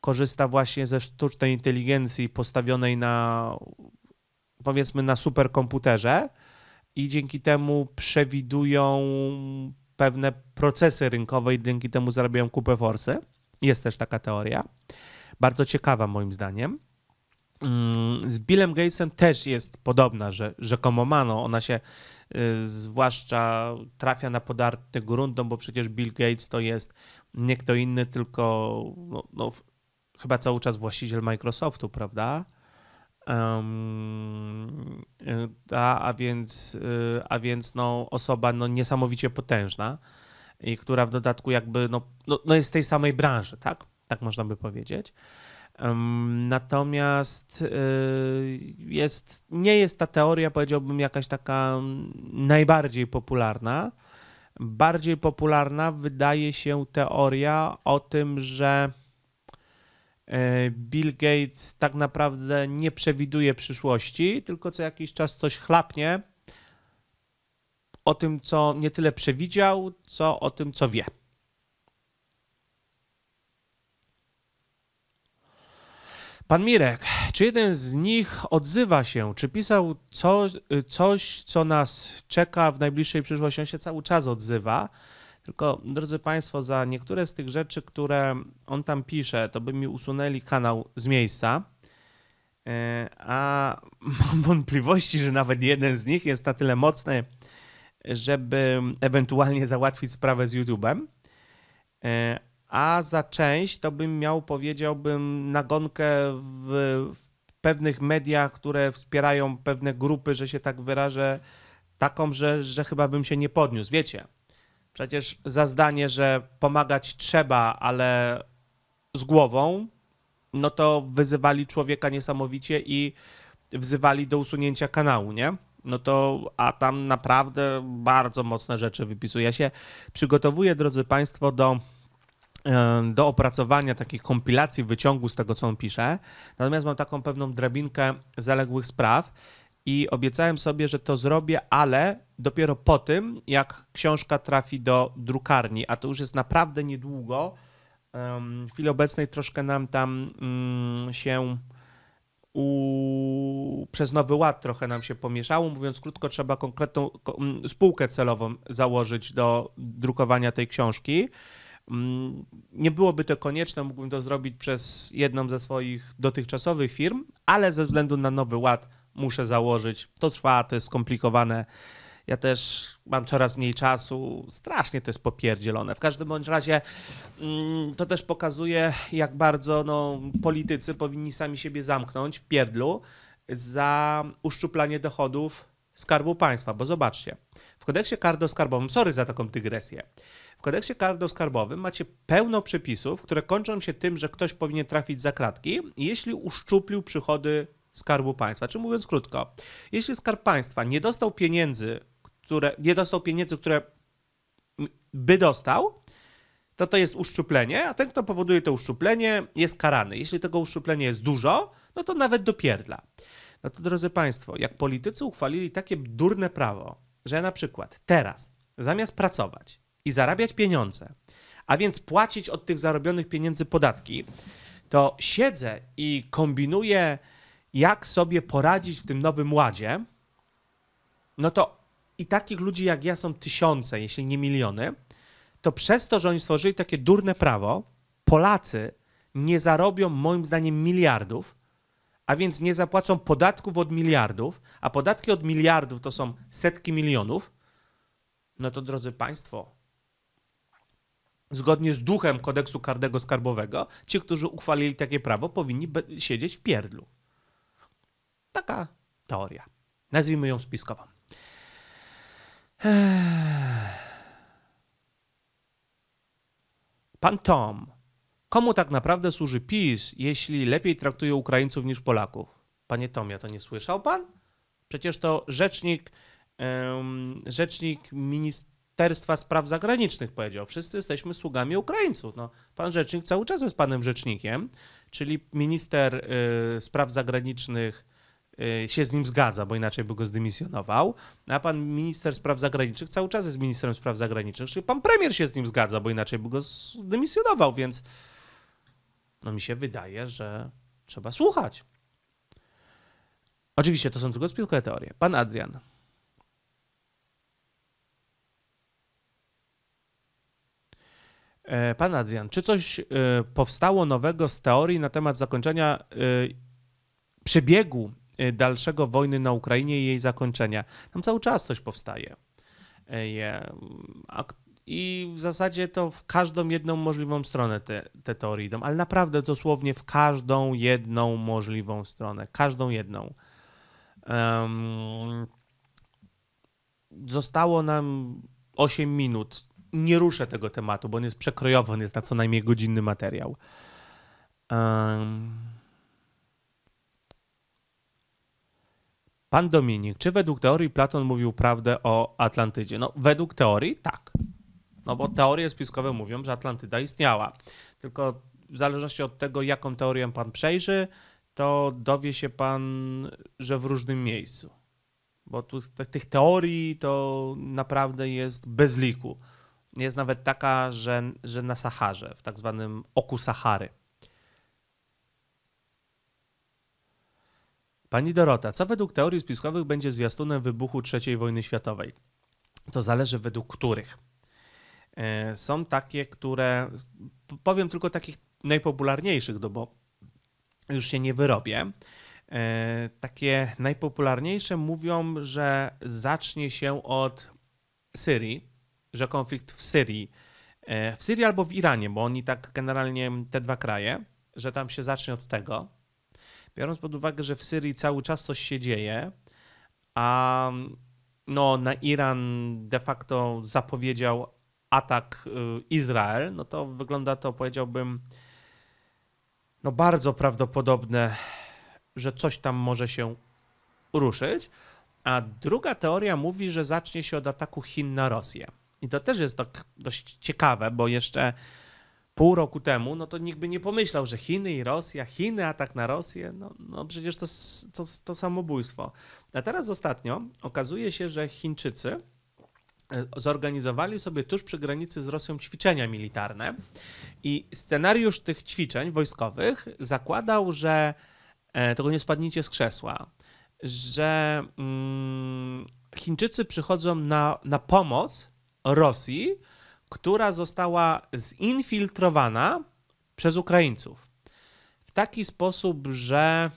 korzysta właśnie ze sztucznej inteligencji postawionej na, powiedzmy, na superkomputerze, i dzięki temu przewidują pewne procesy rynkowe i dzięki temu zarabiają kupę forsy. Jest też taka teoria. Bardzo ciekawa moim zdaniem. Mm, z Billem Gatesem też jest podobna, że rzekomo mano. Ona się y, zwłaszcza trafia na podarty grunt, bo przecież Bill Gates to jest nie kto inny, tylko no, no, chyba cały czas właściciel Microsoftu, prawda? Um, e, a, a, więc, y, a więc no, osoba no, niesamowicie potężna i która w dodatku jakby no, no, no jest z tej samej branży, tak? Tak można by powiedzieć. Um, natomiast y, jest, nie jest ta teoria, powiedziałbym, jakaś taka najbardziej popularna. Bardziej popularna wydaje się teoria o tym, że E, Bill Gates tak naprawdę nie przewiduje przyszłości, tylko co jakiś czas coś chlapnie o tym, co nie tyle przewidział, co o tym, co wie. Pan Mirek, czy jeden z nich odzywa się? Czy pisał co, coś, co nas czeka w najbliższej przyszłości? On się cały czas odzywa tylko, drodzy Państwo, za niektóre z tych rzeczy, które on tam pisze, to by mi usunęli kanał z miejsca. E, a mam wątpliwości, że nawet jeden z nich jest na tyle mocny, żeby ewentualnie załatwić sprawę z YouTube'em. E, a za część to bym miał, powiedziałbym, nagonkę w, w pewnych mediach, które wspierają pewne grupy, że się tak wyrażę, taką, że, że chyba bym się nie podniósł. Wiecie, Przecież za zdanie, że pomagać trzeba, ale z głową, no to wyzywali człowieka niesamowicie i wzywali do usunięcia kanału, nie? No to, a tam naprawdę bardzo mocne rzeczy wypisuje. Ja się przygotowuję, drodzy Państwo, do, e, do opracowania takich kompilacji wyciągu z tego, co on pisze. Natomiast mam taką pewną drabinkę zaległych spraw i obiecałem sobie, że to zrobię, ale dopiero po tym, jak książka trafi do drukarni, a to już jest naprawdę niedługo. W chwili obecnej troszkę nam tam mm, się u... przez nowy ład trochę nam się pomieszało. Mówiąc krótko, trzeba konkretną spółkę celową założyć do drukowania tej książki. Nie byłoby to konieczne, mógłbym to zrobić przez jedną ze swoich dotychczasowych firm, ale ze względu na nowy ład muszę założyć. To trwa, to jest skomplikowane. Ja też mam coraz mniej czasu. Strasznie to jest popierdzielone. W każdym bądź razie mm, to też pokazuje, jak bardzo no, politycy powinni sami siebie zamknąć w pierdlu za uszczuplanie dochodów Skarbu Państwa, bo zobaczcie, w kodeksie kardo-skarbowym, sorry za taką dygresję, w kodeksie kardo-skarbowym macie pełno przepisów, które kończą się tym, że ktoś powinien trafić za kratki, jeśli uszczuplił przychody Skarbu Państwa. Czy mówiąc krótko, jeśli Skarb Państwa nie dostał pieniędzy, które, nie dostał pieniędzy, które by dostał, to to jest uszczuplenie, a ten, kto powoduje to uszczuplenie, jest karany. Jeśli tego uszczuplenia jest dużo, no to nawet dopierdla. No to drodzy Państwo, jak politycy uchwalili takie durne prawo, że na przykład teraz zamiast pracować i zarabiać pieniądze, a więc płacić od tych zarobionych pieniędzy podatki, to siedzę i kombinuję jak sobie poradzić w tym nowym ładzie, no to i takich ludzi jak ja są tysiące, jeśli nie miliony, to przez to, że oni stworzyli takie durne prawo, Polacy nie zarobią moim zdaniem miliardów, a więc nie zapłacą podatków od miliardów, a podatki od miliardów to są setki milionów, no to drodzy Państwo, zgodnie z duchem kodeksu karnego skarbowego, ci, którzy uchwalili takie prawo, powinni siedzieć w pierdlu. Taka teoria. Nazwijmy ją spiskową. Eee. Pan Tom, komu tak naprawdę służy PiS, jeśli lepiej traktuje Ukraińców niż Polaków? Panie Tomie, to nie słyszał pan? Przecież to rzecznik, um, rzecznik Ministerstwa Spraw Zagranicznych powiedział, wszyscy jesteśmy sługami Ukraińców. No, pan rzecznik cały czas jest panem rzecznikiem, czyli minister y, spraw zagranicznych Y, się z nim zgadza, bo inaczej by go zdymisjonował, a pan minister spraw zagranicznych cały czas jest ministrem spraw zagranicznych, czyli pan premier się z nim zgadza, bo inaczej by go zdymisjonował, więc no mi się wydaje, że trzeba słuchać. Oczywiście to są tylko spiskowe teorie. Pan Adrian. E, pan Adrian, czy coś e, powstało nowego z teorii na temat zakończenia e, przebiegu Y, dalszego wojny na Ukrainie i jej zakończenia. Tam cały czas coś powstaje. E, I w zasadzie to w każdą jedną możliwą stronę te, te teorie idą, ale naprawdę dosłownie w każdą jedną możliwą stronę. Każdą jedną. Um, zostało nam 8 minut. Nie ruszę tego tematu, bo on jest przekrojowy, on jest na co najmniej godzinny materiał. Um, Pan Dominik, czy według teorii Platon mówił prawdę o Atlantydzie? No, według teorii tak. No bo teorie spiskowe mówią, że Atlantyda istniała. Tylko w zależności od tego, jaką teorię pan przejrzy, to dowie się pan, że w różnym miejscu. Bo tu tych teorii to naprawdę jest bez liku. Jest nawet taka, że, że na Saharze, w tak zwanym oku Sahary Pani Dorota, co według teorii spiskowych będzie zwiastunem wybuchu III wojny światowej? To zależy według których. E, są takie, które. Powiem tylko takich najpopularniejszych, no bo już się nie wyrobię. E, takie najpopularniejsze mówią, że zacznie się od Syrii, że konflikt w Syrii, e, w Syrii albo w Iranie, bo oni tak generalnie te dwa kraje, że tam się zacznie od tego biorąc pod uwagę, że w Syrii cały czas coś się dzieje, a no, na Iran de facto zapowiedział atak y, Izrael, no to wygląda to, powiedziałbym, no bardzo prawdopodobne, że coś tam może się ruszyć. A druga teoria mówi, że zacznie się od ataku Chin na Rosję. I to też jest tak dość ciekawe, bo jeszcze pół roku temu, no to nikt by nie pomyślał, że Chiny i Rosja, Chiny, atak na Rosję, no, no przecież to, to, to samobójstwo. A teraz ostatnio okazuje się, że Chińczycy e, zorganizowali sobie tuż przy granicy z Rosją ćwiczenia militarne i scenariusz tych ćwiczeń wojskowych zakładał, że e, tego nie spadniecie z krzesła, że mm, Chińczycy przychodzą na, na pomoc Rosji która została zinfiltrowana przez Ukraińców w taki sposób, że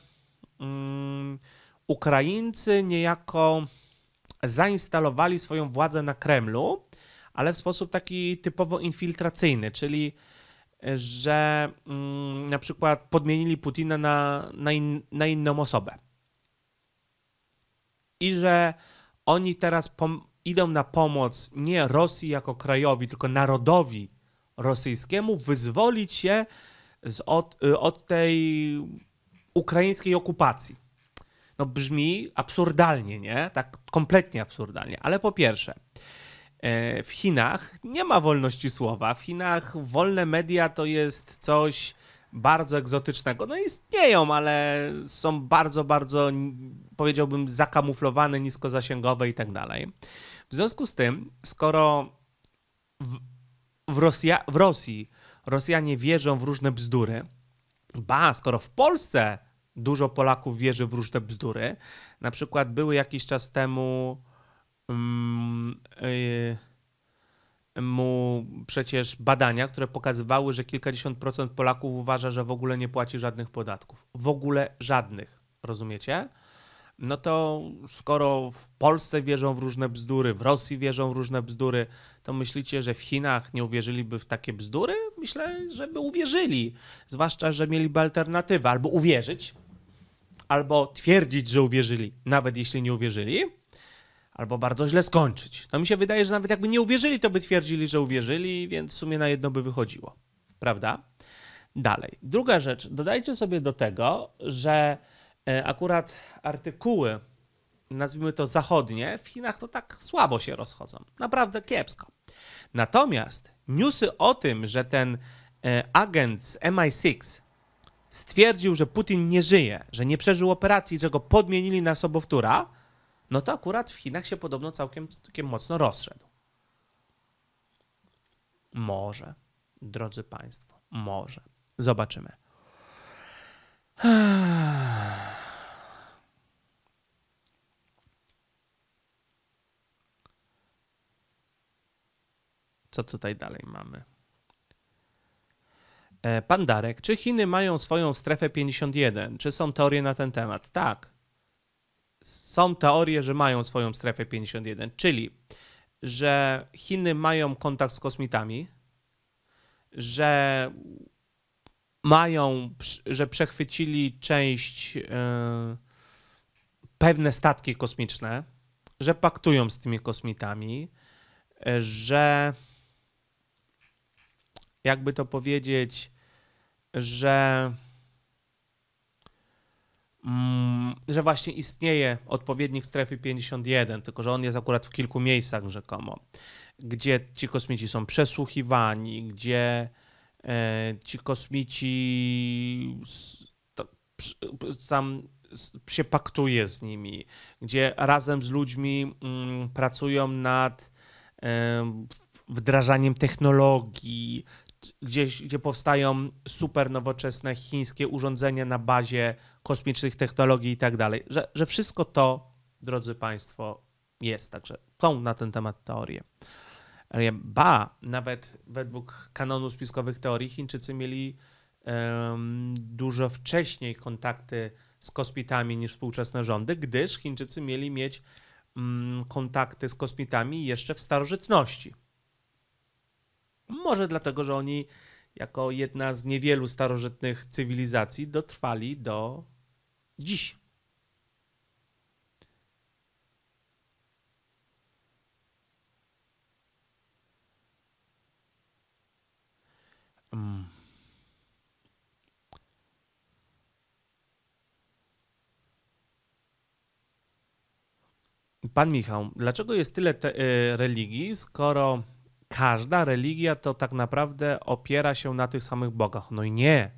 um, Ukraińcy niejako zainstalowali swoją władzę na Kremlu, ale w sposób taki typowo infiltracyjny, czyli e, że um, na przykład podmienili Putina na, na, in, na inną osobę. I że oni teraz pom- idą na pomoc nie Rosji jako krajowi, tylko narodowi rosyjskiemu, wyzwolić się z, od, y, od tej ukraińskiej okupacji. No brzmi absurdalnie, nie? Tak kompletnie absurdalnie, ale po pierwsze, e, w Chinach nie ma wolności słowa. W Chinach wolne media to jest coś bardzo egzotycznego. No istnieją, ale są bardzo, bardzo, powiedziałbym, zakamuflowane, niskozasięgowe i tak dalej. W związku z tym, skoro w, w, Rosja, w Rosji Rosjanie wierzą w różne bzdury, ba, skoro w Polsce dużo Polaków wierzy w różne bzdury, na przykład były jakiś czas temu mm, y, mu przecież badania, które pokazywały, że kilkadziesiąt procent Polaków uważa, że w ogóle nie płaci żadnych podatków. W ogóle żadnych. Rozumiecie? no to skoro w Polsce wierzą w różne bzdury, w Rosji wierzą w różne bzdury, to myślicie, że w Chinach nie uwierzyliby w takie bzdury? Myślę, że by uwierzyli, zwłaszcza, że mieliby alternatywę albo uwierzyć, albo twierdzić, że uwierzyli, nawet jeśli nie uwierzyli, albo bardzo źle skończyć. No mi się wydaje, że nawet jakby nie uwierzyli, to by twierdzili, że uwierzyli, więc w sumie na jedno by wychodziło. Prawda? Dalej. Druga rzecz, dodajcie sobie do tego, że E, akurat artykuły, nazwijmy to zachodnie, w Chinach to tak słabo się rozchodzą. Naprawdę kiepsko. Natomiast newsy o tym, że ten e, agent z MI6 stwierdził, że Putin nie żyje, że nie przeżył operacji, że go podmienili na sobowtóra, no to akurat w Chinach się podobno całkiem, całkiem mocno rozszedł. Może, drodzy Państwo, może. Zobaczymy. Co tutaj dalej mamy? E, pan Darek, czy Chiny mają swoją strefę 51? Czy są teorie na ten temat? Tak. Są teorie, że mają swoją strefę 51, czyli że Chiny mają kontakt z kosmitami, że mają, że przechwycili część, e, pewne statki kosmiczne, że paktują z tymi kosmitami, e, że jakby to powiedzieć, że, mm, że właśnie istnieje odpowiednik strefy 51, tylko że on jest akurat w kilku miejscach rzekomo, gdzie ci kosmici są przesłuchiwani, gdzie E, ci kosmici tam się paktuje z nimi, gdzie razem z ludźmi mm, pracują nad e, wdrażaniem technologii, gdzie, gdzie powstają super nowoczesne chińskie urządzenia na bazie kosmicznych technologii i tak dalej. Że, że wszystko to, drodzy Państwo, jest. Także są na ten temat teorie. Ba, nawet według kanonu spiskowych teorii Chińczycy mieli um, dużo wcześniej kontakty z kosmitami niż współczesne rządy, gdyż Chińczycy mieli mieć um, kontakty z kosmitami jeszcze w starożytności. Może dlatego, że oni jako jedna z niewielu starożytnych cywilizacji dotrwali do dziś. Pan Michał, dlaczego jest tyle te, y, religii, skoro każda religia to tak naprawdę opiera się na tych samych bogach? No i nie.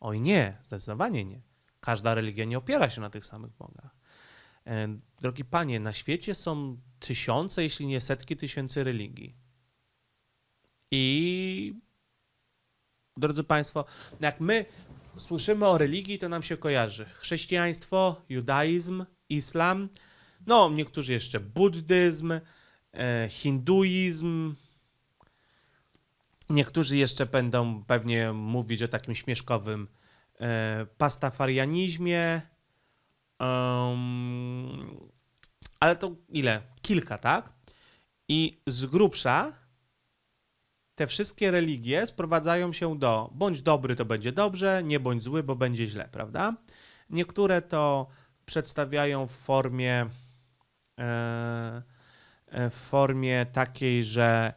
Oj nie, zdecydowanie nie. Każda religia nie opiera się na tych samych bogach. Y, drogi panie, na świecie są tysiące, jeśli nie setki tysięcy religii. I drodzy państwo, jak my słyszymy o religii, to nam się kojarzy chrześcijaństwo, judaizm, islam, no, niektórzy jeszcze buddyzm, e, hinduizm. Niektórzy jeszcze będą pewnie mówić o takim śmieszkowym e, pastafarianizmie. Um, ale to ile? Kilka, tak? I z grubsza te wszystkie religie sprowadzają się do bądź dobry, to będzie dobrze, nie bądź zły, bo będzie źle, prawda? Niektóre to przedstawiają w formie E, e, w formie takiej, że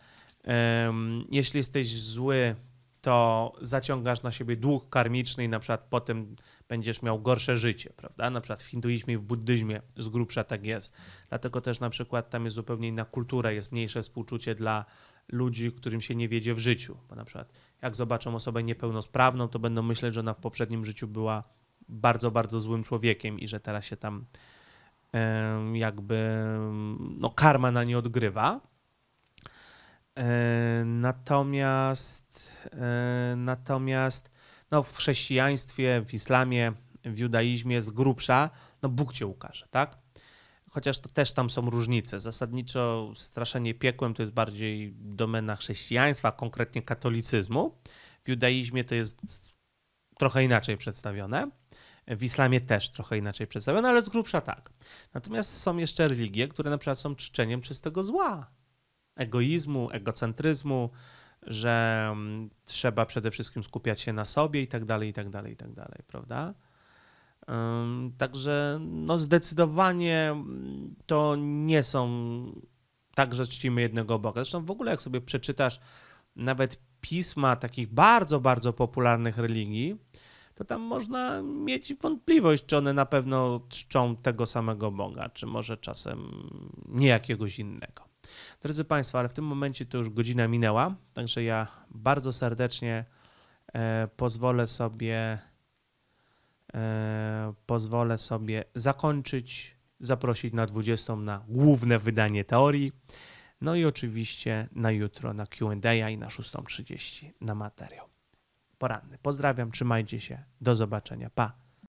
jeśli jesteś zły, to zaciągasz na siebie dług karmiczny i na przykład potem będziesz miał gorsze życie, prawda? Na przykład w hinduizmie i w buddyzmie z grubsza tak jest. Dlatego też na przykład tam jest zupełnie inna kultura, jest mniejsze współczucie dla ludzi, którym się nie wiedzie w życiu. Bo na przykład jak zobaczą osobę niepełnosprawną, to będą myśleć, że ona w poprzednim życiu była bardzo, bardzo złym człowiekiem i że teraz się tam jakby no, karma na nie odgrywa. E, natomiast, e, natomiast no, w chrześcijaństwie, w islamie, w judaizmie z grubsza, no Bóg cię ukaże, tak? Chociaż to też tam są różnice. Zasadniczo straszenie piekłem to jest bardziej domena chrześcijaństwa, konkretnie katolicyzmu. W judaizmie to jest trochę inaczej przedstawione w islamie też trochę inaczej przedstawione, ale z grubsza tak. Natomiast są jeszcze religie, które na przykład są czczeniem czystego zła, egoizmu, egocentryzmu, że mm, trzeba przede wszystkim skupiać się na sobie i tak dalej, i tak dalej, i tak dalej, prawda? Także no zdecydowanie mm, to nie są tak, że czcimy jednego Boga. Zresztą w ogóle jak sobie przeczytasz nawet pisma takich bardzo, bardzo popularnych religii, to tam można mieć wątpliwość, czy one na pewno czczą tego samego Boga, czy może czasem nie jakiegoś innego. Drodzy Państwo, ale w tym momencie to już godzina minęła, także ja bardzo serdecznie e, pozwolę sobie e, pozwolę sobie zakończyć, zaprosić na 20 na główne wydanie teorii. No i oczywiście na jutro na QA i na 6.30 na materiał poranny. Pozdrawiam, trzymajcie się. Do zobaczenia. Pa.